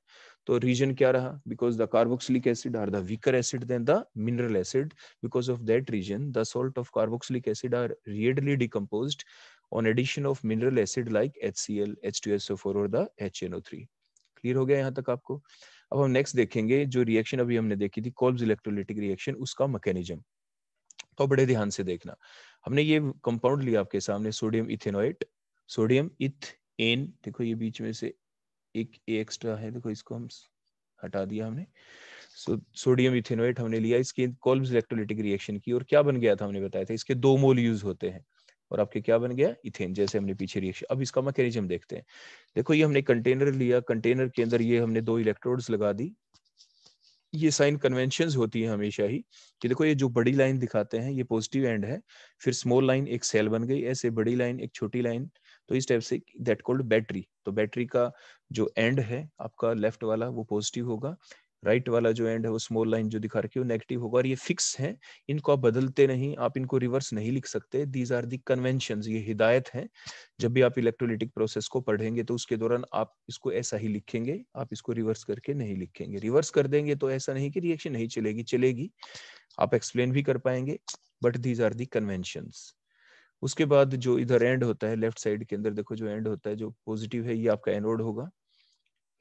तो रीजन क्या रहा because the carboxylic acid are the weaker acid than the mineral acid because of that reason the salt of carboxylic acid are readily decompose on addition of mineral acid like H C L H two S O four और H N O three clear हो गया यहाँ तक आपको अब हम next देखेंगे जो रिएक्शन अभी हमने देखी थी कॉल्ब इलेक्ट्रोलिटिक रिएक्शन उसका मैकेनिज्म तो बड़े ध्यान से देखना हमने ये कंपाउंड लिया आपके सामने सोडियम इथेनोइट सोडियम इथ एन देखो ये बीच में से एक ए एक्स्ट्रा है देखो इसको हम हटा दिया हमने सो सोडियम इथेनोइट हमने लिया इसके कॉल्ब्स इलेक्ट्रोलिटिक रिएक्शन की और क्या बन गया था हमने बताया था इसके दो मोल यूज होते हैं और आपके क्या बन गया इथेन जैसे हमने पीछे रिएक्शन अब इसका मैकेनिज्म देखते हैं देखो ये हमने कंटेनर लिया कंटेनर के अंदर ये हमने दो इलेक्ट्रोड्स लगा दी ये साइन कन्वेंशन होती है हमेशा ही कि देखो ये जो बड़ी लाइन दिखाते हैं ये पॉजिटिव एंड है फिर स्मॉल लाइन एक सेल बन गई ऐसे बड़ी लाइन एक छोटी लाइन तो इस टाइप से दैट कॉल्ड बैटरी तो बैटरी का जो एंड है आपका लेफ्ट वाला वो पॉजिटिव होगा राइट right वाला जो एंड है वो स्मॉल लाइन जो दिखा रखी है वो नेगेटिव होगा और ये फिक्स है इनको आप बदलते नहीं आप इनको रिवर्स नहीं लिख सकते दीज आर दी कन्वेंशन ये हिदायत है जब भी आप इलेक्ट्रोलिटिक प्रोसेस को पढ़ेंगे तो उसके दौरान आप इसको ऐसा ही लिखेंगे आप इसको रिवर्स करके नहीं लिखेंगे रिवर्स कर देंगे तो ऐसा नहीं कि रिएक्शन नहीं चलेगी चलेगी आप एक्सप्लेन भी कर पाएंगे but these are the conventions उसके बाद जो इधर एंड होता है लेफ्ट साइड के अंदर देखो जो एंड होता है जो पॉजिटिव है ये आपका एनोड होगा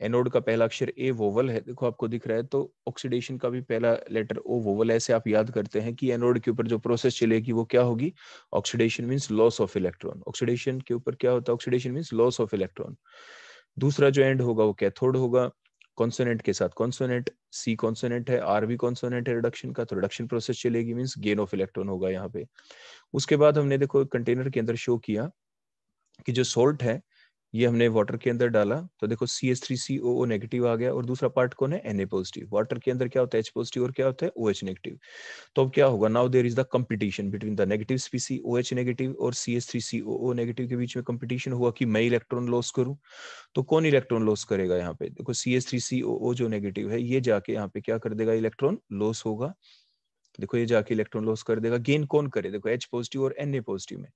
एनोड का पहला अक्षर ए वोवल है देखो आपको दिख रहा है तो ऑक्सीडेशन का भी पहला लेटर ओ वोवल ऐसे आप याद करते हैं कि एनोड के ऊपर जो प्रोसेस चलेगी वो क्या होगी oxidation means loss of electron oxidation के ऊपर क्या होता है oxidation means loss of electron दूसरा जो एंड होगा वो कैथोड होगा कॉन्सोनेंट के साथ कॉन्सोनेंट सी कॉन्सोनेंट है आर भी कॉन्सोनेंट है रिडक्शन का तो रिडक्शन प्रोसेस चलेगी मीन्स गेन ऑफ इलेक्ट्रॉन होगा यहाँ पे उसके बाद हमने देखो कंटेनर के अंदर शो किया कि जो सोल्ट है ये हमने वाटर के अंदर डाला तो देखो C S three C O negative आ गया और दूसरा पार्ट कौन है एन ए पॉजिटिव वाटर के अंदर क्या होता है एच पॉजिटिव और क्या होता है ओ एच नेगेटिव तो अब क्या होगा now there is the competition between the negative species O H negative और C S three C O negative के बीच में कंपटीशन हुआ कि मैं इलेक्ट्रॉन लॉस करूं तो कौन इलेक्ट्रॉन लॉस करेगा यहाँ पे देखो सी एस थ्री सी ओ जो नेगेटिव है ये जाके यहाँ पे क्या कर देगा इलेक्ट्रॉन लॉस होगा देखो ये जाके इलेक्ट्रॉन लॉस कर देगा गेन कौन करे देखो एच पॉजिटिव और एन ए पॉजिटिव में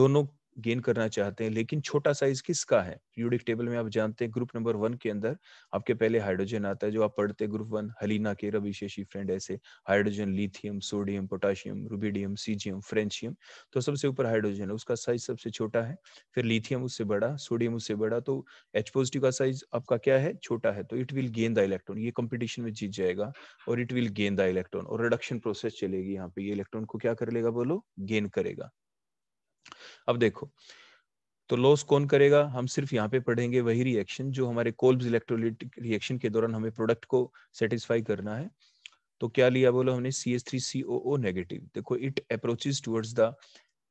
दोनों गेन करना चाहते हैं लेकिन छोटा साइज किसका है पीरियोडिक टेबल में आप जानते हैं ग्रुप नंबर वन के अंदर आपके पहले हाइड्रोजन आता है जो आप पढ़ते हैं ग्रुप वन हलीना के रवि शेषी फ्रेंड ऐसे hydrogen lithium sodium potassium rubidium caesium francium तो सबसे ऊपर हाइड्रोजन है उसका साइज सबसे छोटा है फिर लिथियम उससे बड़ा सोडियम उससे बड़ा तो एच पॉजिटिव का साइज आपका क्या है छोटा है तो it will gain the electron ये कॉम्पिटिशन में जीत जाएगा और it will gain the electron और रिडक्शन प्रोसेस चलेगी यहाँ पे ये इलेक्ट्रॉन को क्या कर लेगा बोलो गेन करेगा अब देखो तो लॉस कौन करेगा हम सिर्फ यहाँ पे पढ़ेंगे वही रिएक्शन जो हमारे कोल्ब इलेक्ट्रोलिटिक रिएक्शन के दौरान हमें प्रोडक्ट को सेटिस्फाई करना है तो क्या लिया बोलो हमने C S three C O O negative देखो it approaches towards the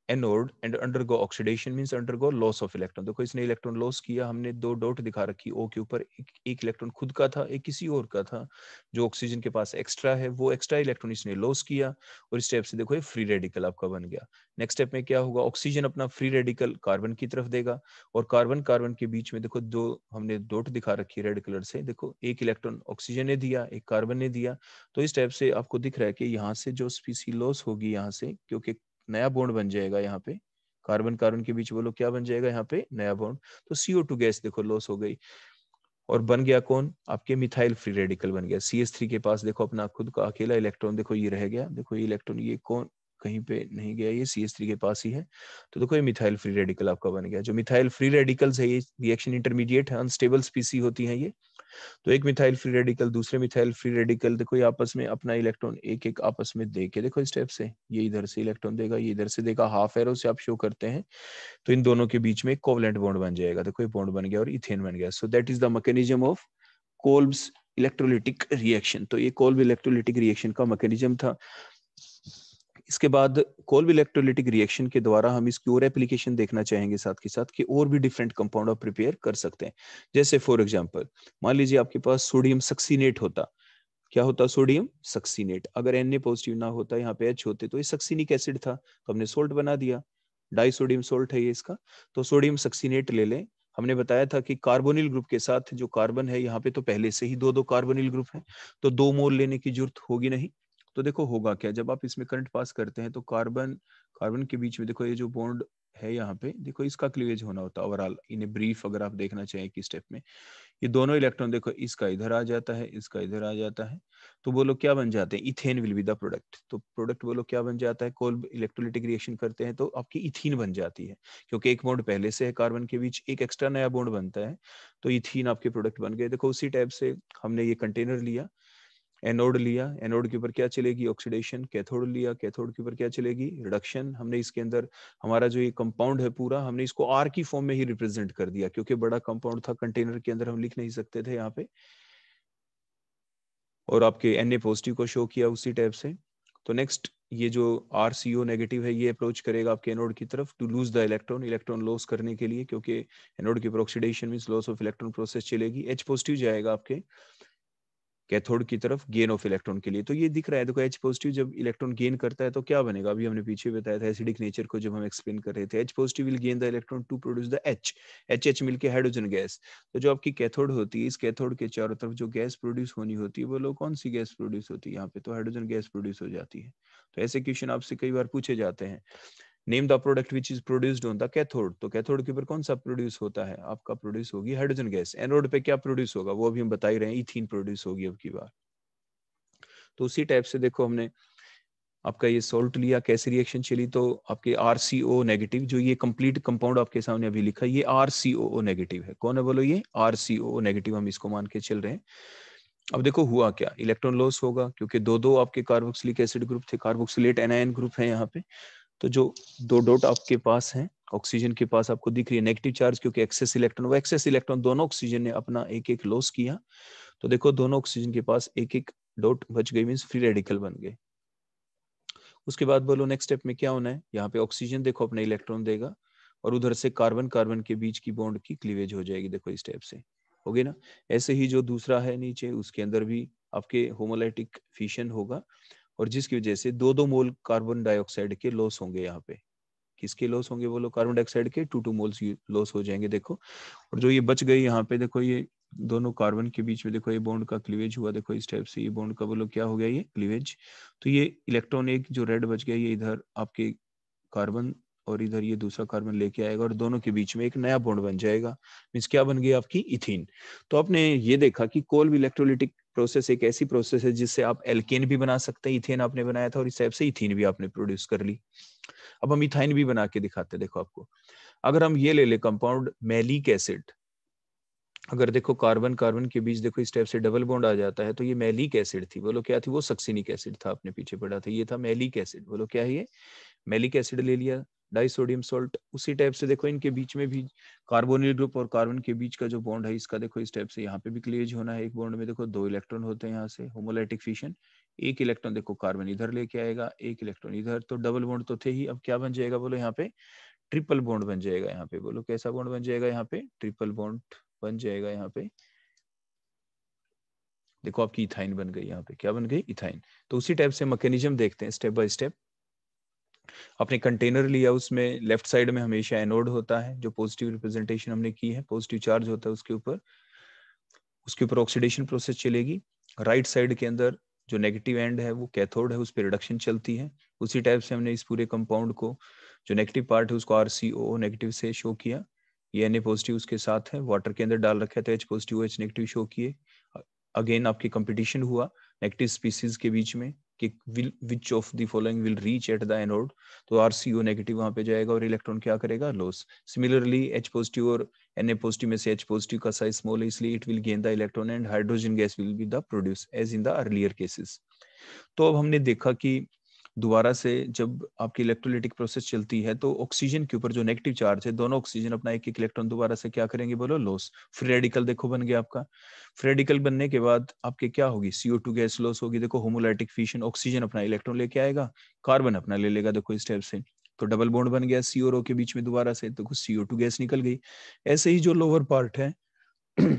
anode and undergo oxidation means undergo loss of electron देखो इसने इलेक्ट्रॉन लॉस किया हमने दो डॉट दिखा रखी ओ के ऊपर एक, इलेक्ट्रॉन खुद का था एक किसी और का था जो ऑक्सीजन के पास एक्स्ट्रा है वो एक्स्ट्रा इलेक्ट्रॉन इसने लॉस किया और स्टेप से देखो ये फ्री रेडिकल आपका बन गया नेक्स्ट स्टेप में क्या होगा ऑक्सीजन अपना फ्री रेडिकल कार्बन की तरफ देगा और कार्बन कार्बन के बीच में देखो दो हमने डॉट दिखा रखी रेड कलर से देखो एक इलेक्ट्रॉन ऑक्सीजन ने दिया एक कार्बन ने दिया तो इस टाइप से आपको दिख रहा है कि यहाँ से जो स्पीसी लॉस होगी यहाँ से क्योंकि नया बॉन्ड बन जाएगा यहाँ पे कार्बन कार्बन के बीच बोलो क्या बन जाएगा यहाँ पे नया बॉन्ड तो सीओ टू गैस देखो लॉस हो गई और बन गया कौन आपके मिथाइल फ्री रेडिकल बन गया सी एस थ्री के पास देखो अपना खुद का अकेला इलेक्ट्रॉन देखो ये रह गया देखो ये इलेक्ट्रॉन ये कौन कहीं पे नहीं गया ये सी एस थ्री के पास ही है तो देखो ये मिथाइल फ्री रेडिकल आपका बन गया जो मिथाइल फ्री रेडिकल्स है ये रिएक्शन इंटरमीडिएट है अनस्टेबल स्पीसी होती है ये तो एक मिथाइल फ्री रेडिकल दूसरे मिथाइल फ्री रेडिकल देखो ये आपस में अपना इलेक्ट्रॉन एक एक आपस में दे के देखो स्टेप से ये इधर से इलेक्ट्रॉन देगा ये इधर से देगा हाफ एरो से आप शो करते हैं तो इन दोनों के बीच में एक कोवलेंट बॉन्ड बन जाएगा देखो ये बॉन्ड बन गया और इथेन बन गया so that is the mechanism of Kolbe's electrolytic reaction तो ये कोल्ब इलेक्ट्रोलिटिक रिएक्शन का मैकेनिज्म था इसके बाद कोल्ब इलेक्ट्रोलिटिक रिएक्शन के द्वारा हम इसकी और एप्लीकेशन देखना चाहेंगे साथ के साथ कि और भी डिफरेंट कंपाउंड आप प्रिपेयर कर सकते हैं जैसे फॉर एग्जाम्पल मान लीजिए आपके पास सोडियम सक्सीनेट होता क्या होता सोडियम सक्सीनेट अगर एन ए पॉजिटिव ना होता यहाँ पे एच होते तो ये सक्सीनिक एसिड था तो हमने सोल्ट बना दिया डाई सोडियम सोल्ट है ये इसका तो सोडियम सक्सीनेट ले लें हमने बताया था कि कार्बोनिल ग्रुप के साथ जो कार्बन है यहाँ पे तो पहले से ही दो दो कार्बोनिल ग्रुप है तो दो मोल लेने की जरूरत होगी नहीं तो देखो होगा क्या जब आप इसमें करंट पास करते हैं तो कार्बन कार्बन के बीच में देखो ये जो बॉन्ड है यहाँ पे देखो इसका क्लीवेज होना होता है ओवरऑल इन ब्रीफ अगर आप देखना चाहें कि स्टेप में ये दोनों इलेक्ट्रॉन देखो इसका इधर आ जाता है इसका इधर आ जाता है तो बोलो क्या बन जाते हैं ethane will be the product तो प्रोडक्ट बोलो क्या बन जाता है कोल इलेक्ट्रोलिटिक रिएक्शन करते हैं तो आपकी इथिन बन जाती है क्योंकि एक बॉन्ड पहले से है कार्बन के बीच एक एक्स्ट्रा नया बॉन्ड बनता है तो इथिन आपके प्रोडक्ट बन गए देखो उसी टाइप से हमने ये कंटेनर लिया एनोड लिया एनोड के ऊपर क्या चलेगी ऑक्सीडेशन कैथोड लिया कैथोड के ऊपर क्या चलेगी रिडक्शन हमने इसके अंदर हमारा जो ये कंपाउंड है पूरा हमने इसको आर की फॉर्म में ही रिप्रेजेंट कर दिया क्योंकि बड़ा कंपाउंड था कंटेनर के अंदर हम लिख नहीं सकते थे यहाँ पे और आपके एन ए पॉजिटिव को शो किया उसी टाइप से तो नेक्स्ट ये जो आर सी ओ नेगेटिव है ये अप्रोच करेगा आपके एनोड की तरफ to lose the electron electron loss करने के लिए क्योंकि एनोड के ऊपर oxidation mean loss of electron process चलेगी एच पॉजिटिव जाएगा आपके कैथोड की तरफ गेन ऑफ इलेक्ट्रॉन के लिए तो ये दिख रहा है देखो एच पॉजिटिव जब इलेक्ट्रॉन गेन करता है तो क्या बनेगा अभी हमने पीछे बताया था एसिडिक नेचर को जब हम एक्सप्लेन कर रहे थे H positive will gain the electron to produce the H H H मिल हाइड्रोजन गैस तो जो आपकी कैथोड होती है इस कैथोड के चारों तरफ जो गैस प्रोड्यूस होनी होती है वो लोग कौन सी गैस प्रोड्यूस होती है यहाँ पे तो हाइड्रोजन गैस प्रोड्यूस हो जाती है तो ऐसे क्वेश्चन आपसे कई बार पूछे जाते हैं name the product which is produced on the cathode तो कैथोड के ऊपर कौन सा प्रोड्यूस होता है आपका प्रोड्यूस होगी हाइड्रोजन गैस एनोड पे क्या प्रोड्यूस होगा वो अभी हम बता ही रहे हैं इथीन प्रोड्यूस होगी अब की बार तो उसी टाइप से देखो हमने आपका ये सोल्ट लिया कैसे रिएक्शन चली तो आपके आर नेगेटिव जो ये कंप्लीट कंपाउंड आपके सामने अभी लिखा ये आर नेगेटिव है कौन है बोलो ये आर नेगेटिव हम इसको मान के चल रहे हैं अब देखो हुआ क्या इलेक्ट्रॉन लॉस होगा क्योंकि दो दो आपके कार्बोक्सिलिक एसिड ग्रुप थे कार्बोक्सिलेट एनायन ग्रुप है यहाँ पे तो जो दो डॉट आपके पास हैं ऑक्सीजन के पास आपको दिख रही है नेगेटिव चार्ज क्योंकि एक्सेस इलेक्ट्रॉन वो एक्सेस इलेक्ट्रॉन दोनों ऑक्सीजन ने अपना एक एक लॉस किया तो देखो दोनों ऑक्सीजन के पास एक एक डॉट बच गई मीन फ्री रेडिकल बन गए उसके बाद बोलो नेक्स्ट स्टेप में क्या होना है यहाँ पे ऑक्सीजन देखो अपना इलेक्ट्रॉन देगा और उधर से कार्बन कार्बन के बीच की बॉन्ड की क्लीवेज हो जाएगी देखो इस टाइप से हो गई ना ऐसे ही जो दूसरा है नीचे उसके अंदर भी आपके होमोलाइटिक फिशन होगा और जिसकी वजह से दो दो मोल कार्बन डाइऑक्साइड के लॉस होंगे यहाँ पे किसके लॉस होंगे बोलो कार्बन डाइऑक्साइड के टू टू मोल्स लॉस हो जाएंगे देखो और जो ये बच गई यहाँ पे देखो ये दोनों कार्बन के बीच में देखो ये बॉन्ड का क्लीवेज हुआ देखो इस टाइप से ये बॉन्ड का बोलो क्या हो गया ये क्लीवेज तो ये इलेक्ट्रॉन एक जो रेड बच गया ये इधर आपके कार्बन और इधर ये दूसरा कार्बन लेके आएगा और दोनों के बीच में एक नया बॉन्ड बन जाएगा मीन्स क्या बन गया आपकी इथिन तो आपने ये देखा कि कोल भी इलेक्ट्रोलिटिक प्रोसेस एक ऐसी प्रोसेस है जिससे आप एल्केन भी बना सकते हैं इथेन आपने बनाया था और इस से इथीन भी आपने प्रोड्यूस कर ली अब हम इथाइन भी बना के दिखाते हैं देखो आपको अगर हम ये ले ले कंपाउंड मैलिक एसिड अगर देखो कार्बन कार्बन के बीच देखो इस टाइप से डबल बॉन्ड आ जाता है तो ये मैलिक एसिड थी बोलो क्या थी वो सक्सिनिक एसिड था आपने पीछे पढ़ा था ये था मैलिक एसिड बोलो क्या है ये मैलिक एसिड ले लिया डाइसोडियम सोल्ट उसी टाइप से देखो इनके बीच में भी कार्बोनिल ग्रुप और कार्बन के बीच का जो बॉन्ड है इसका देखो इस टाइप से यहाँ पे भी क्लियज होना है एक बॉन्ड में देखो दो इलेक्ट्रॉन होते हैं यहाँ से होमोलाइटिक फिशन एक इलेक्ट्रॉन देखो कार्बन इधर लेके आएगा एक इलेक्ट्रॉन इधर तो डबल बॉन्ड तो थे ही अब क्या बन जाएगा बोलो यहाँ पे ट्रिपल बॉन्ड बन जाएगा यहाँ पे बोलो कैसा बॉन्ड बन जाएगा यहाँ पे ट्रिपल बॉन्ड बन जाएगा यहाँ पे देखो आपकी इथाइन बन गई यहाँ पे क्या बन गई इथाइन तो उसी टाइप से मैकेनिज्म देखते हैं स्टेप बाय स्टेप आपने कंटेनर लिया उसमें लेफ्ट साइड में हमेशा एनोड होता है जो पॉजिटिव रिप्रेजेंटेशन हमने की है पॉजिटिव चार्ज होता है उसके ऊपर उसके ऊपर ऑक्सीडेशन प्रोसेस चलेगी राइट right साइड के अंदर जो नेगेटिव एंड है वो कैथोड है उस पर रिडक्शन चलती है उसी टाइप से हमने इस पूरे कंपाउंड को जो नेगेटिव पार्ट है उसको आर नेगेटिव से शो किया ये एन पॉजिटिव उसके साथ है वाटर के अंदर डाल रखे थे H positive H negative show किए अगेन आपकी कंपटीशन हुआ नेगेटिव स्पीसीज के बीच में कि which of the following will reach at the anode तो आर सी ओ नेगेटिव वहां पे जाएगा और इलेक्ट्रॉन क्या करेगा लॉस सिमिलरली एच पॉजिटिव और एन ए पॉजिटिव में से एच पॉजिटिव का साइज स्मॉल है इसलिए it will gain the electron and hydrogen gas will be the produce as in the earlier cases तो अब हमने देखा कि दोबारा से जब आपकी इलेक्ट्रोलिटिक प्रोसेस चलती है तो ऑक्सीजन के ऊपर जो नेगेटिव चार्ज है दोनों ऑक्सीजन अपना एक एक इलेक्ट्रॉन दोबारा से क्या करेंगे बोलो लॉस फ्रेडिकल देखो बन गया आपका फ्रेडिकल बनने के बाद आपके क्या होगी सीओ टू गैस लॉस होगी देखो होमोलाइटिक फिशन ऑक्सीजन अपना इलेक्ट्रॉन लेके आएगा कार्बन अपना ले लेगा देखो इस टाइप से तो डबल बॉन्ड बन गया सीओ रो के बीच में दोबारा से देखो सीओ टू गैस निकल गई ऐसे ही जो लोअर पार्ट है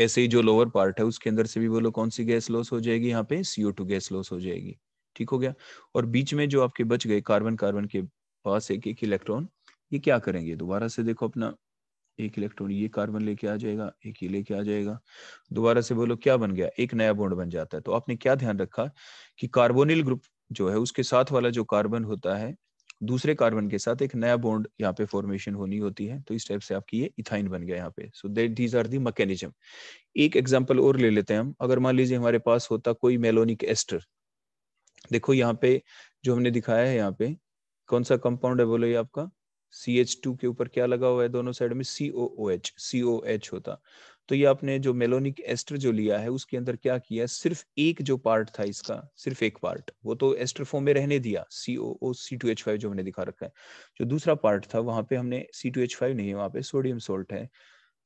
ऐसे ही जो लोअर पार्ट है उसके अंदर से भी बोलो कौन सी गैस लॉस हो जाएगी यहाँ पे सीओ टू गैस लॉस हो जाएगी ठीक हो गया और बीच में जो आपके बच गए कार्बन कार्बन के पास एक एक इलेक्ट्रॉन ये क्या करेंगे दोबारा से देखो अपना एक इलेक्ट्रॉन ये कार्बन लेके आ जाएगा एक ये लेके आ जाएगा दोबारा से बोलो क्या बन गया एक नया बॉन्ड बन जाता है तो आपने क्या ध्यान रखा कि कार्बोनिल ग्रुप जो है उसके साथ वाला जो कार्बन होता है दूसरे कार्बन के साथ एक नया बॉन्ड यहाँ पे फॉर्मेशन होनी होती है तो इस टाइप से आपकी ये इथाइन बन गया यहाँ पे so that these are the mechanism एक एग्जांपल और ले लेते हैं हम अगर मान लीजिए हमारे पास होता कोई मेलोनिक एस्टर देखो यहाँ पे जो हमने दिखाया है यहाँ पे कौन सा कंपाउंड है बोलो ये आपका सी एच टू के ऊपर क्या लगा हुआ है दोनों साइड में सी O O H C O H होता तो ये आपने जो मेलोनिक एस्टर जो लिया है उसके अंदर क्या किया सिर्फ एक जो पार्ट था इसका सिर्फ एक पार्ट वो तो एस्टर फॉर्म में रहने दिया C O O C two H five जो हमने दिखा रखा है जो दूसरा पार्ट था वहां पे हमने सी टू एच फाइव नहीं है वहां पे सोडियम सोल्ट है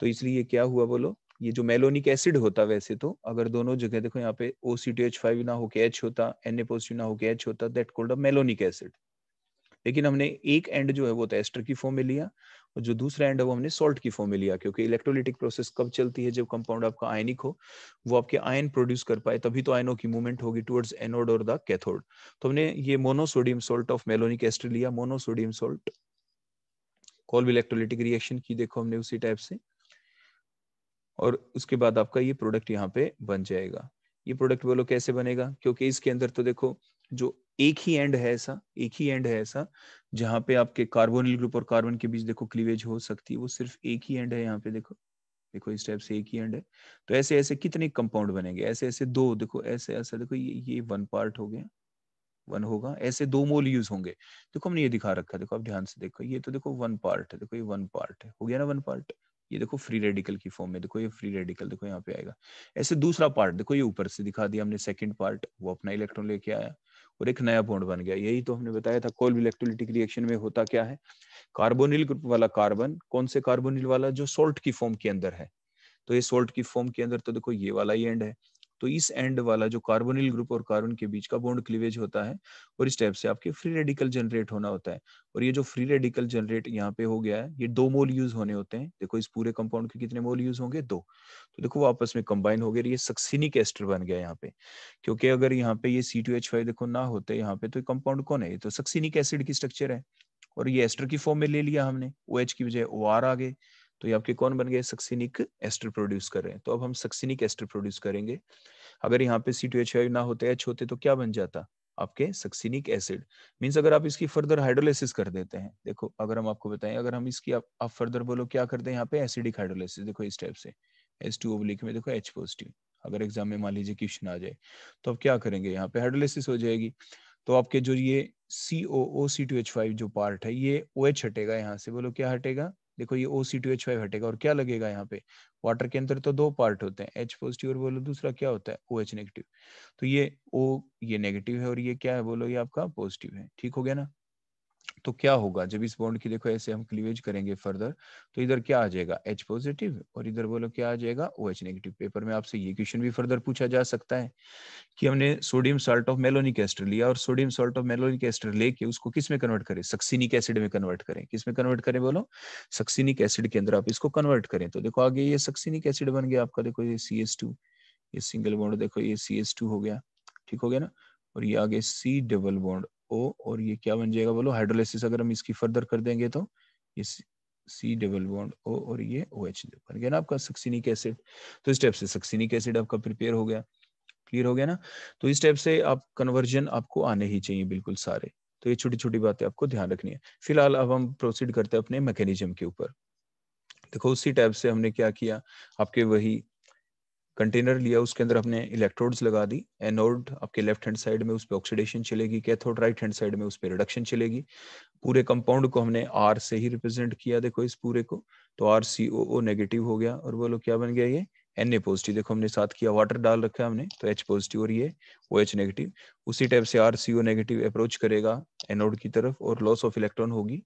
तो इसलिए क्या हुआ बोलो ये जो मेलोनिक एसिड होता वैसे तो अगर दोनों जगह देखो यहाँ पे O C T H five ना होके एच होता एन ए पॉजिटिव ना होके एच होता that called a malonic acid लेकिन हमने एक एंड जो है वो तो एस्टर की फॉर्म में लिया और जो दूसरा एंड है वो हमने सॉल्ट की फॉर्म में लिया क्योंकि इलेक्ट्रोलिटिक प्रोसेस कब चलती है जब कंपाउंड आपका आयनिक हो वो आपके आयन प्रोड्यूस कर पाए तभी तो आयनों की मूवमेंट होगी टुवर्ड्स एनोड और द कैथोड तो हमने ये monosodium salt of malonic ester लिया monosodium salt Kolbe electrolytic reaction की देखो हमने उसी टाइप से और उसके बाद आपका ये प्रोडक्ट यहाँ पे बन जाएगा ये प्रोडक्ट बोलो कैसे बनेगा क्योंकि इसके अंदर तो देखो जो एक ही एंड है ऐसा एक ही एंड है ऐसा जहां पे आपके कार्बोनिल ग्रुप और कार्बन के बीच देखो क्लीवेज हो सकती है वो सिर्फ एक ही एंड है यहाँ पे देखो देखो इस टाइप से एक ही एंड है तो ऐसे ऐसे कितने कंपाउंड बनेंगे ऐसे ऐसे दो देखो ऐसे ऐसे देखो ये ये वन पार्ट हो गया वन होगा ऐसे दो मोल यूज होंगे देखो हमने ये दिखा रखा है देखो आप ध्यान से देखो ये तो देखो वन पार्ट है देखो ये वन पार्ट है हो गया ना वन पार्ट ये देखो फ्री रेडिकल की फॉर्म में देखो ये फ्री रेडिकल देखो यहाँ पे आएगा ऐसे दूसरा पार्ट देखो ये ऊपर से दिखा दिया हमने सेकंड पार्ट वो अपना इलेक्ट्रॉन लेके आया और एक नया बॉन्ड बन गया यही तो हमने बताया था कोल इलेक्ट्रोलिटिक रिएक्शन में होता क्या है कार्बोनिल ग्रुप वाला कार्बन कौन से कार्बोनिल वाला जो सोल्ट की फॉर्म के अंदर है तो ये सोल्ट की फॉर्म के अंदर तो देखो ये वाला ही एंड है तो इस एंड वाला जो कार्बोनिल ग्रुप और कार्बन के बीच का बॉन्ड क्लीवेज होता है और इस टाइप से आपके फ्री रेडिकल जनरेट होना होता है और ये जो फ्री रेडिकल जनरेट यहाँ पे हो गया है ये दो मोल यूज होने होते हैं देखो इस पूरे कंपाउंड के कितने मोल यूज होंगे दो तो देखो वो आपस में कंबाइन हो गया ये सक्सिनिक एस्टर बन गया यहाँ पे क्योंकि अगर यहाँ पे ये सी देखो ना होते यहाँ पे तो कंपाउंड कौन है ये तो सक्सिनिक एसिड की स्ट्रक्चर है और ये एस्टर की फॉर्म में ले लिया हमने ओ OH की बजाय ओ आ गए तो ये आपके कौन बन गए सक्सिनिक एस्टर प्रोड्यूस कर रहे हैं तो अब हम सक्सिनिक एस्टर प्रोड्यूस करेंगे अगर यहाँ पे सी टू एच फाइव ना होते एच होते तो क्या बन जाता आपके सक्सिनिक एसिड मीन्स अगर आप इसकी फर्दर हाइड्रोलिसिस कर देते हैं देखो अगर हम आपको बताएं अगर हम इसकी आप, आप फर्दर बोलो क्या करते हैं यहाँ पे एसिडिक हाइड्रोलिसिस देखो इस टाइप से एस टू ओब्लिक में देखो एच पॉजिटिव अगर एग्जाम में मान लीजिए क्वेश्चन आ जाए तो अब क्या करेंगे यहाँ पे हाइड्रोलिसिस हो जाएगी तो आपके जो ये C O O C two H five जो पार्ट है ये ओ OH एच हटेगा यहाँ से बोलो क्या हटेगा देखो ये O C two H five हटेगा और क्या लगेगा यहाँ पे वाटर के अंदर तो दो पार्ट होते हैं एच पॉजिटिव और बोलो दूसरा क्या होता है ओ एच नेगेटिव तो ये ओ ये नेगेटिव है और ये क्या है बोलो ये आपका पॉजिटिव है ठीक हो गया ना तो क्या होगा जब इस बॉन्ड की देखो ऐसे हम क्लीवेज करेंगे फर्दर तो इधर क्या आ जाएगा एच पॉजिटिव और इधर बोलो क्या आ जाएगा ओ एच नेगेटिव पेपर में आपसे ये क्वेश्चन भी फर्दर पूछा जा सकता है कि हमने sodium salt of malonic ester लिया और sodium salt of malonic ester लेके उसको किस में कन्वर्ट करें सक्सिनिक एसिड में कन्वर्ट करें किस में कन्वर्ट करें बोलो सक्सिनिक एसिड के अंदर आप इसको कन्वर्ट करें तो देखो आगे ये सक्सिनिक एसिड बन गया आपका देखो ये सी एस टू ये सिंगल बॉन्ड देखो ये सी एस टू हो गया ठीक हो गया ना और ये आगे सी डबल बॉन्ड ओ और ये क्या बन जाएगा बोलो हाइड्रोलिसिस अगर हम इसकी फर्दर कर देंगे तो ये सी डबल बॉन्ड ओ और ये ओ एच बन गया ना आपका सक्सिनिक एसिड तो इस टाइप से सक्सिनिक एसिड आपका प्रिपेयर हो गया क्लियर हो गया ना तो इस टाइप से आप कन्वर्जन आपको आने ही चाहिए बिल्कुल सारे तो ये छोटी छोटी बातें आपको ध्यान रखनी है फिलहाल अब हम प्रोसीड करते हैं अपने मैकेनिज्म के ऊपर देखो उसी टाइप से हमने क्या किया आपके वही कंटेनर लिया उसके अंदर हमने इलेक्ट्रोड्स लगा दी एनोड आपके लेफ्ट हैंड साइड में उस पर ऑक्सीडेशन चलेगी कैथोड राइट हैंड साइड में उस पर रिडक्शन चलेगी पूरे कंपाउंड को हमने आर से ही रिप्रेजेंट किया देखो इस पूरे को तो R C O O negative हो गया और बोलो क्या बन गया ये एन ए पॉजिटिव देखो हमने साथ किया वाटर डाल रखा है हमने तो एच पॉजिटिव और ये ओ एच नेगेटिव उसी टाइप से R C O negative approach करेगा एनोड की तरफ और लॉस ऑफ इलेक्ट्रॉन होगी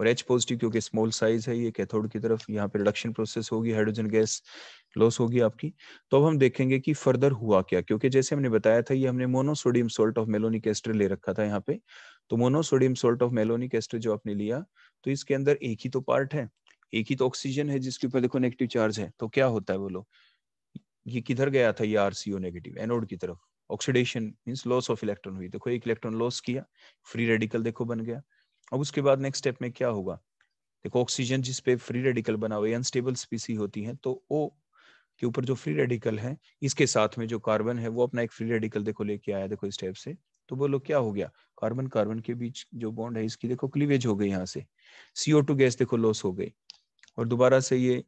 और एच पॉजिटिव क्योंकि स्मॉल साइज है ये कैथोड की तरफ यहाँ पे रिडक्शन प्रोसेस होगी हाइड्रोजन गैस लॉस होगी आपकी तो अब हम देखेंगे कि फर्दर हुआ क्या क्योंकि जैसे हमने बताया था ये हमने monosodium salt of malonic ester ले रखा था यहाँ पे तो monosodium salt of malonic ester जो आपने लिया तो इसके अंदर एक ही तो पार्ट है एक ही तो ऑक्सीजन है जिसके ऊपर देखो नेगेटिव चार्ज है तो क्या होता है बोलो ये किधर गया था ये आरसीओ नेगेटिव एनोड की तरफ oxidation means loss of electron हुई देखो एक इलेक्ट्रॉन लॉस किया फ्री रेडिकल देखो बन गया अब उसके बाद नेक्स्ट स्टेप में क्या होगा देखो ऑक्सीजन जिस पे फ्री रेडिकल बना हुआ है अनस्टेबल स्पीसी होती है तो ओ के ऊपर जो फ्री रेडिकल है इसके साथ में जो कार्बन है वो अपना एक फ्री रेडिकल देखो लेके आया देखो इस टाइप से तो बोलो क्या हो गया कार्बन कार्बन के बीच जो बॉन्ड है इसकी देखो क्लीवेज हो गई यहाँ से सीओ टू गैस देखो लॉस हो गई और दोबारा से ये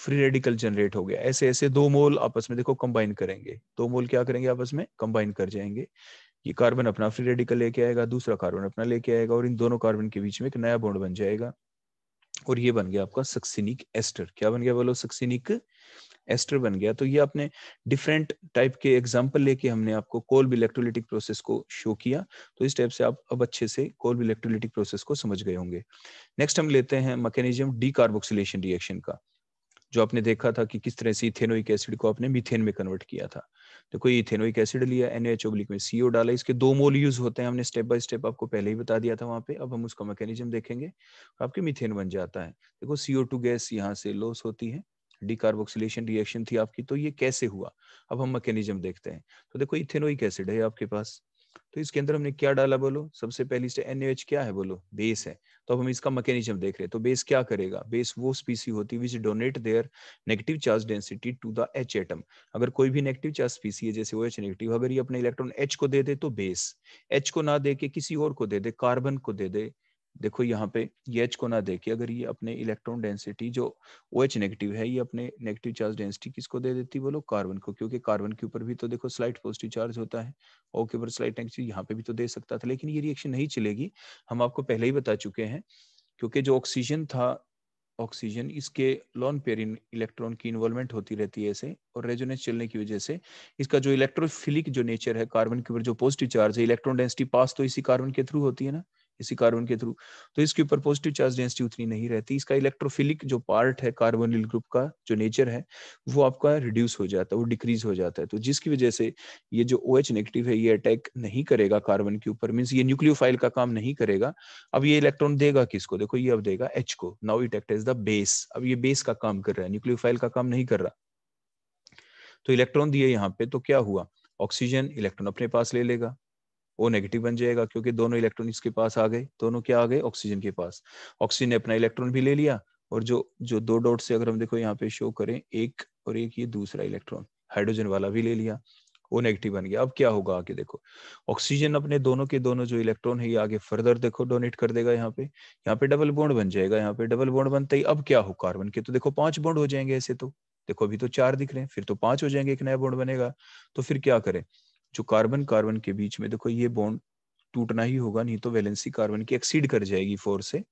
फ्री रेडिकल जनरेट हो गया ऐसे ऐसे दो मोल आपस में देखो कंबाइन करेंगे दो मोल क्या करेंगे आपस में कंबाइन कर जाएंगे ये कार्बन अपना फ्री रेडिकल लेके आएगा दूसरा कार्बन अपना लेके आएगा और इन दोनों कार्बन के बीच में एक नया बॉन्ड बन जाएगा और ये बन गया आपका सक्सिनिक एस्टर क्या बन गया बोलो सक्सिनिक एस्टर बन गया तो ये आपने डिफरेंट टाइप के एग्जाम्पल लेके हमने आपको कोल्ब इलेक्ट्रोलिटिक प्रोसेस को शो किया तो इस टाइप से आप अब अच्छे से कोल्ब इलेक्ट्रोलिटिक प्रोसेस को समझ गए होंगे नेक्स्ट हम लेते हैं मैकेनिज्म डी रिएक्शन का जो आपने देखा था कि किस तरह से इथेनोइक एसिड को आपने मिथेन में कन्वर्ट किया था तो कोई इथेनोइक एसिड लिया एनएच ओब्लिक में सीओ डाला इसके दो मोल यूज होते हैं हमने स्टेप बाय स्टेप आपको पहले ही बता दिया था वहां पे अब हम उसका मैकेनिज्म देखेंगे आपके मिथेन बन जाता है देखो सीओ टू गैस यहाँ से लॉस होती है डिकार्बोक्सिलेशन रिएक्शन थी आपकी तो ये कैसे हुआ अब हम मैकेनिज्म देखते हैं तो देखो इथेनोइक एसिड है आपके पास तो इसके अंदर हमने क्या डाला बोलो सबसे पहली से एन क्या है बोलो बेस है तो अब हम इसका मैकेनिज्म देख रहे हैं तो बेस क्या करेगा बेस वो स्पीसी होती which donate their negative charge density to the H atom अगर कोई भी नेगेटिव चार्ज स्पीसी है जैसे वो एच नेगेटिव अगर ये अपने इलेक्ट्रॉन एच को दे दे तो बेस एच को ना दे के किसी और को दे दे कार्बन को दे दे देखो यहाँ पे ये एच को ना देके अगर ये अपने इलेक्ट्रॉन डेंसिटी जो ओ एच नेगेटिव है ये अपने नेगेटिव चार्ज डेंसिटी किसको दे देती बोलो कार्बन को क्योंकि कार्बन के ऊपर भी तो देखो स्लाइट पॉजिटिव चार्ज होता है ओ के ऊपर स्लाइट नेगेटिव यहाँ पे भी तो दे सकता था लेकिन ये रिएक्शन नहीं चलेगी हम आपको पहले ही बता चुके हैं क्योंकि जो ऑक्सीजन था ऑक्सीजन इसके लॉन पेरिन इलेक्ट्रॉन की इन्वॉल्वमेंट होती रहती है ऐसे और रेजोनेंस चलने की वजह से इसका जो इलेक्ट्रोफिलिक जो नेचर है कार्बन के ऊपर जो पॉजिटिव चार्ज है इलेक्ट्रॉन डेंसिटी पास तो इसी कार्बन के थ्रू होती है ना इसी कार्बन के थ्रू तो इसके ऊपर पॉजिटिव चार्ज डेंसिटी उतनी नहीं रहती इसका इलेक्ट्रोफिलिक जो पार्ट है कार्बन ग्रुप का जो नेचर है वो आपका रिड्यूस हो जाता है वो डिक्रीज हो जाता है तो जिसकी वजह से ये जो ओ OH नेगेटिव है ये अटैक नहीं करेगा कार्बन के ऊपर मीन्स ये न्यूक्लियोफाइल का काम नहीं करेगा अब ये इलेक्ट्रॉन देगा किसको देखो ये अब देगा एच को now it act is the base अब ये बेस का काम कर रहा है न्यूक्लियोफाइल का काम नहीं कर रहा तो इलेक्ट्रॉन दिए यहाँ पे तो क्या हुआ ऑक्सीजन इलेक्ट्रॉन अपने पास ले लेगा ओ नेगेटिव बन जाएगा क्योंकि दोनों इलेक्ट्रॉन इसके पास आ गए दोनों क्या आ गए ऑक्सीजन के पास ऑक्सीजन ने अपना इलेक्ट्रॉन भी ले लिया और जो जो दो डॉट से अगर हम देखो यहाँ पे शो करें एक और एक ये दूसरा इलेक्ट्रॉन हाइड्रोजन वाला भी ले लिया वो नेगेटिव बन गया अब क्या होगा आगे देखो ऑक्सीजन अपने दोनों के दोनों जो इलेक्ट्रॉन है ये आगे फर्दर देखो डोनेट कर देगा यहाँ पे यहाँ पे डबल बॉन्ड बन जाएगा यहाँ पे डबल बॉन्ड बनता ही अब क्या हो कार्बन के तो देखो पांच बॉन्ड हो जाएंगे ऐसे तो देखो अभी तो चार दिख रहे हैं फिर तो पांच हो जाएंगे एक नया बॉन्ड बनेगा तो फिर क्या करें जो कार्बन कार्बन के बीच में देखो ये बॉन्ड टूटना ही होगा नहीं तो वैलेंसी कार्बन की एक्सीड कर जाएगी फोर से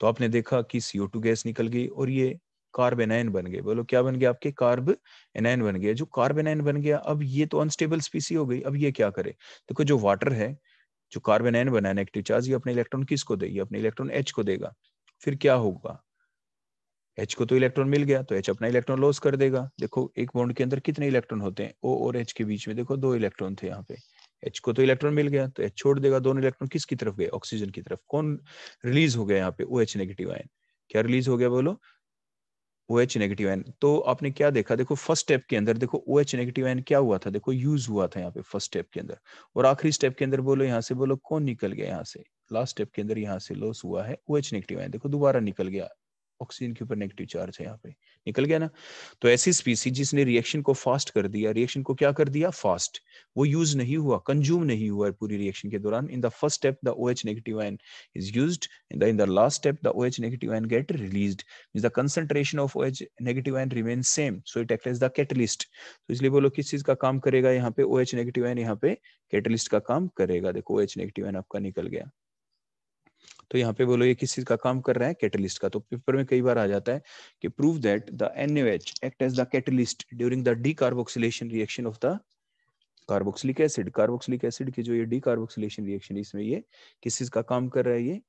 तो आपने देखा कि सीओ टू गैस निकल गई और ये कार्ब एनायन बन गए बोलो क्या बन गया आपके कार्ब एनाइन बन गया जो कार्ब एनायन बन गया अब ये तो अनस्टेबल स्पीसी हो गई अब ये क्या करे देखो जो वाटर है जो कार्बन एनायन बनाने नेगेटिव चार्ज ये अपने इलेक्ट्रॉन किसको देगी अपने इलेक्ट्रॉन एच को देगा फिर क्या होगा एच को तो इलेक्ट्रॉन मिल गया तो एच अपना इलेक्ट्रॉन लॉस कर देगा देखो एक बॉन्ड के अंदर कितने इलेक्ट्रॉन होते हैं ओ और एच के बीच में देखो दो इलेक्ट्रॉन थे यहाँ पे एच को तो इलेक्ट्रॉन मिल गया तो एच छोड़ देगा दोनों इलेक्ट्रॉन किसकी तरफ गए ऑक्सीजन की तरफ कौन रिलीज हो गया यहाँ पे ओ एच नेगेटिव आयन क्या रिलीज हो गया बोलो ओ एच नेगेटिव आयन तो आपने क्या देखा देखो फर्स्ट स्टेप के अंदर देखो ओ एच नेगेटिव आयन क्या हुआ था देखो यूज हुआ था यहाँ पे फर्स्ट स्टेप के अंदर और आखिरी स्टेप के अंदर बोलो यहाँ से बोलो कौन निकल गया यहाँ से लास्ट स्टेप के अंदर यहाँ से लॉस हुआ है ओ एच नेगेटिव आयन देखो दोबारा निकल गया ऑक्सीजन के ऊपर नेगेटिव चार्ज है यहाँ पे निकल गया ना तो ऐसी स्पीसी जिसने रिएक्शन को फास्ट कर दिया रिएक्शन को क्या कर दिया फास्ट वो यूज नहीं हुआ कंज्यूम नहीं हुआ पूरी रिएक्शन के दौरान in the first step the O H negative ion is used in the in the last step the O H negative ion get released means the concentration of O H negative ion remain same so it act as the catalyst तो इसलिए बोलो किस चीज का काम करेगा यहाँ पे ओएच नेगेटिव आयन यहाँ पे कैटलिस्ट का काम करेगा देखो ओएच नेगेटिव आयन आपका निकल गया तो यहाँ पे बोलो ये किस चीज का काम कर रहा है कैटलिस्ट का तो पेपर में कई बार आ जाता है कि prove that the N H act as the catalyst during the decarboxylation reaction of the carboxylic acid carboxylic acid की जो ये डी कार्बोक्सिलेशन रिएक्शन इसमें ये किस चीज का काम कर रहा है ये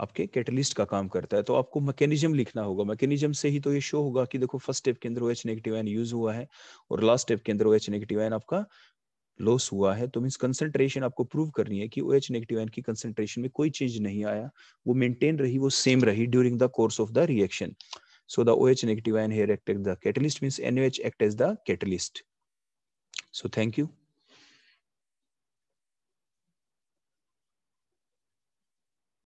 आपके कैटलिस्ट का काम करता है तो आपको मैकेनिज्म लिखना होगा मैकेनिज्म से ही तो ये शो होगा कि देखो फर्स्ट स्टेप के अंदर O H negative ion use हुआ है और लास्ट स्टेप के अंदर ओ एच नेगेटिव आयन आपका लॉस हुआ है तो मीन्स कंसेंट्रेशन आपको प्रूव करनी है कि ओ एच नेगेटिव एन की कंसेंट्रेशन में कोई चेंज नहीं आया वो मेंटेन रही वो सेम रही during the course of the reaction O H negative ion here act as the catalyst catalyst N H act as the catalyst so thank you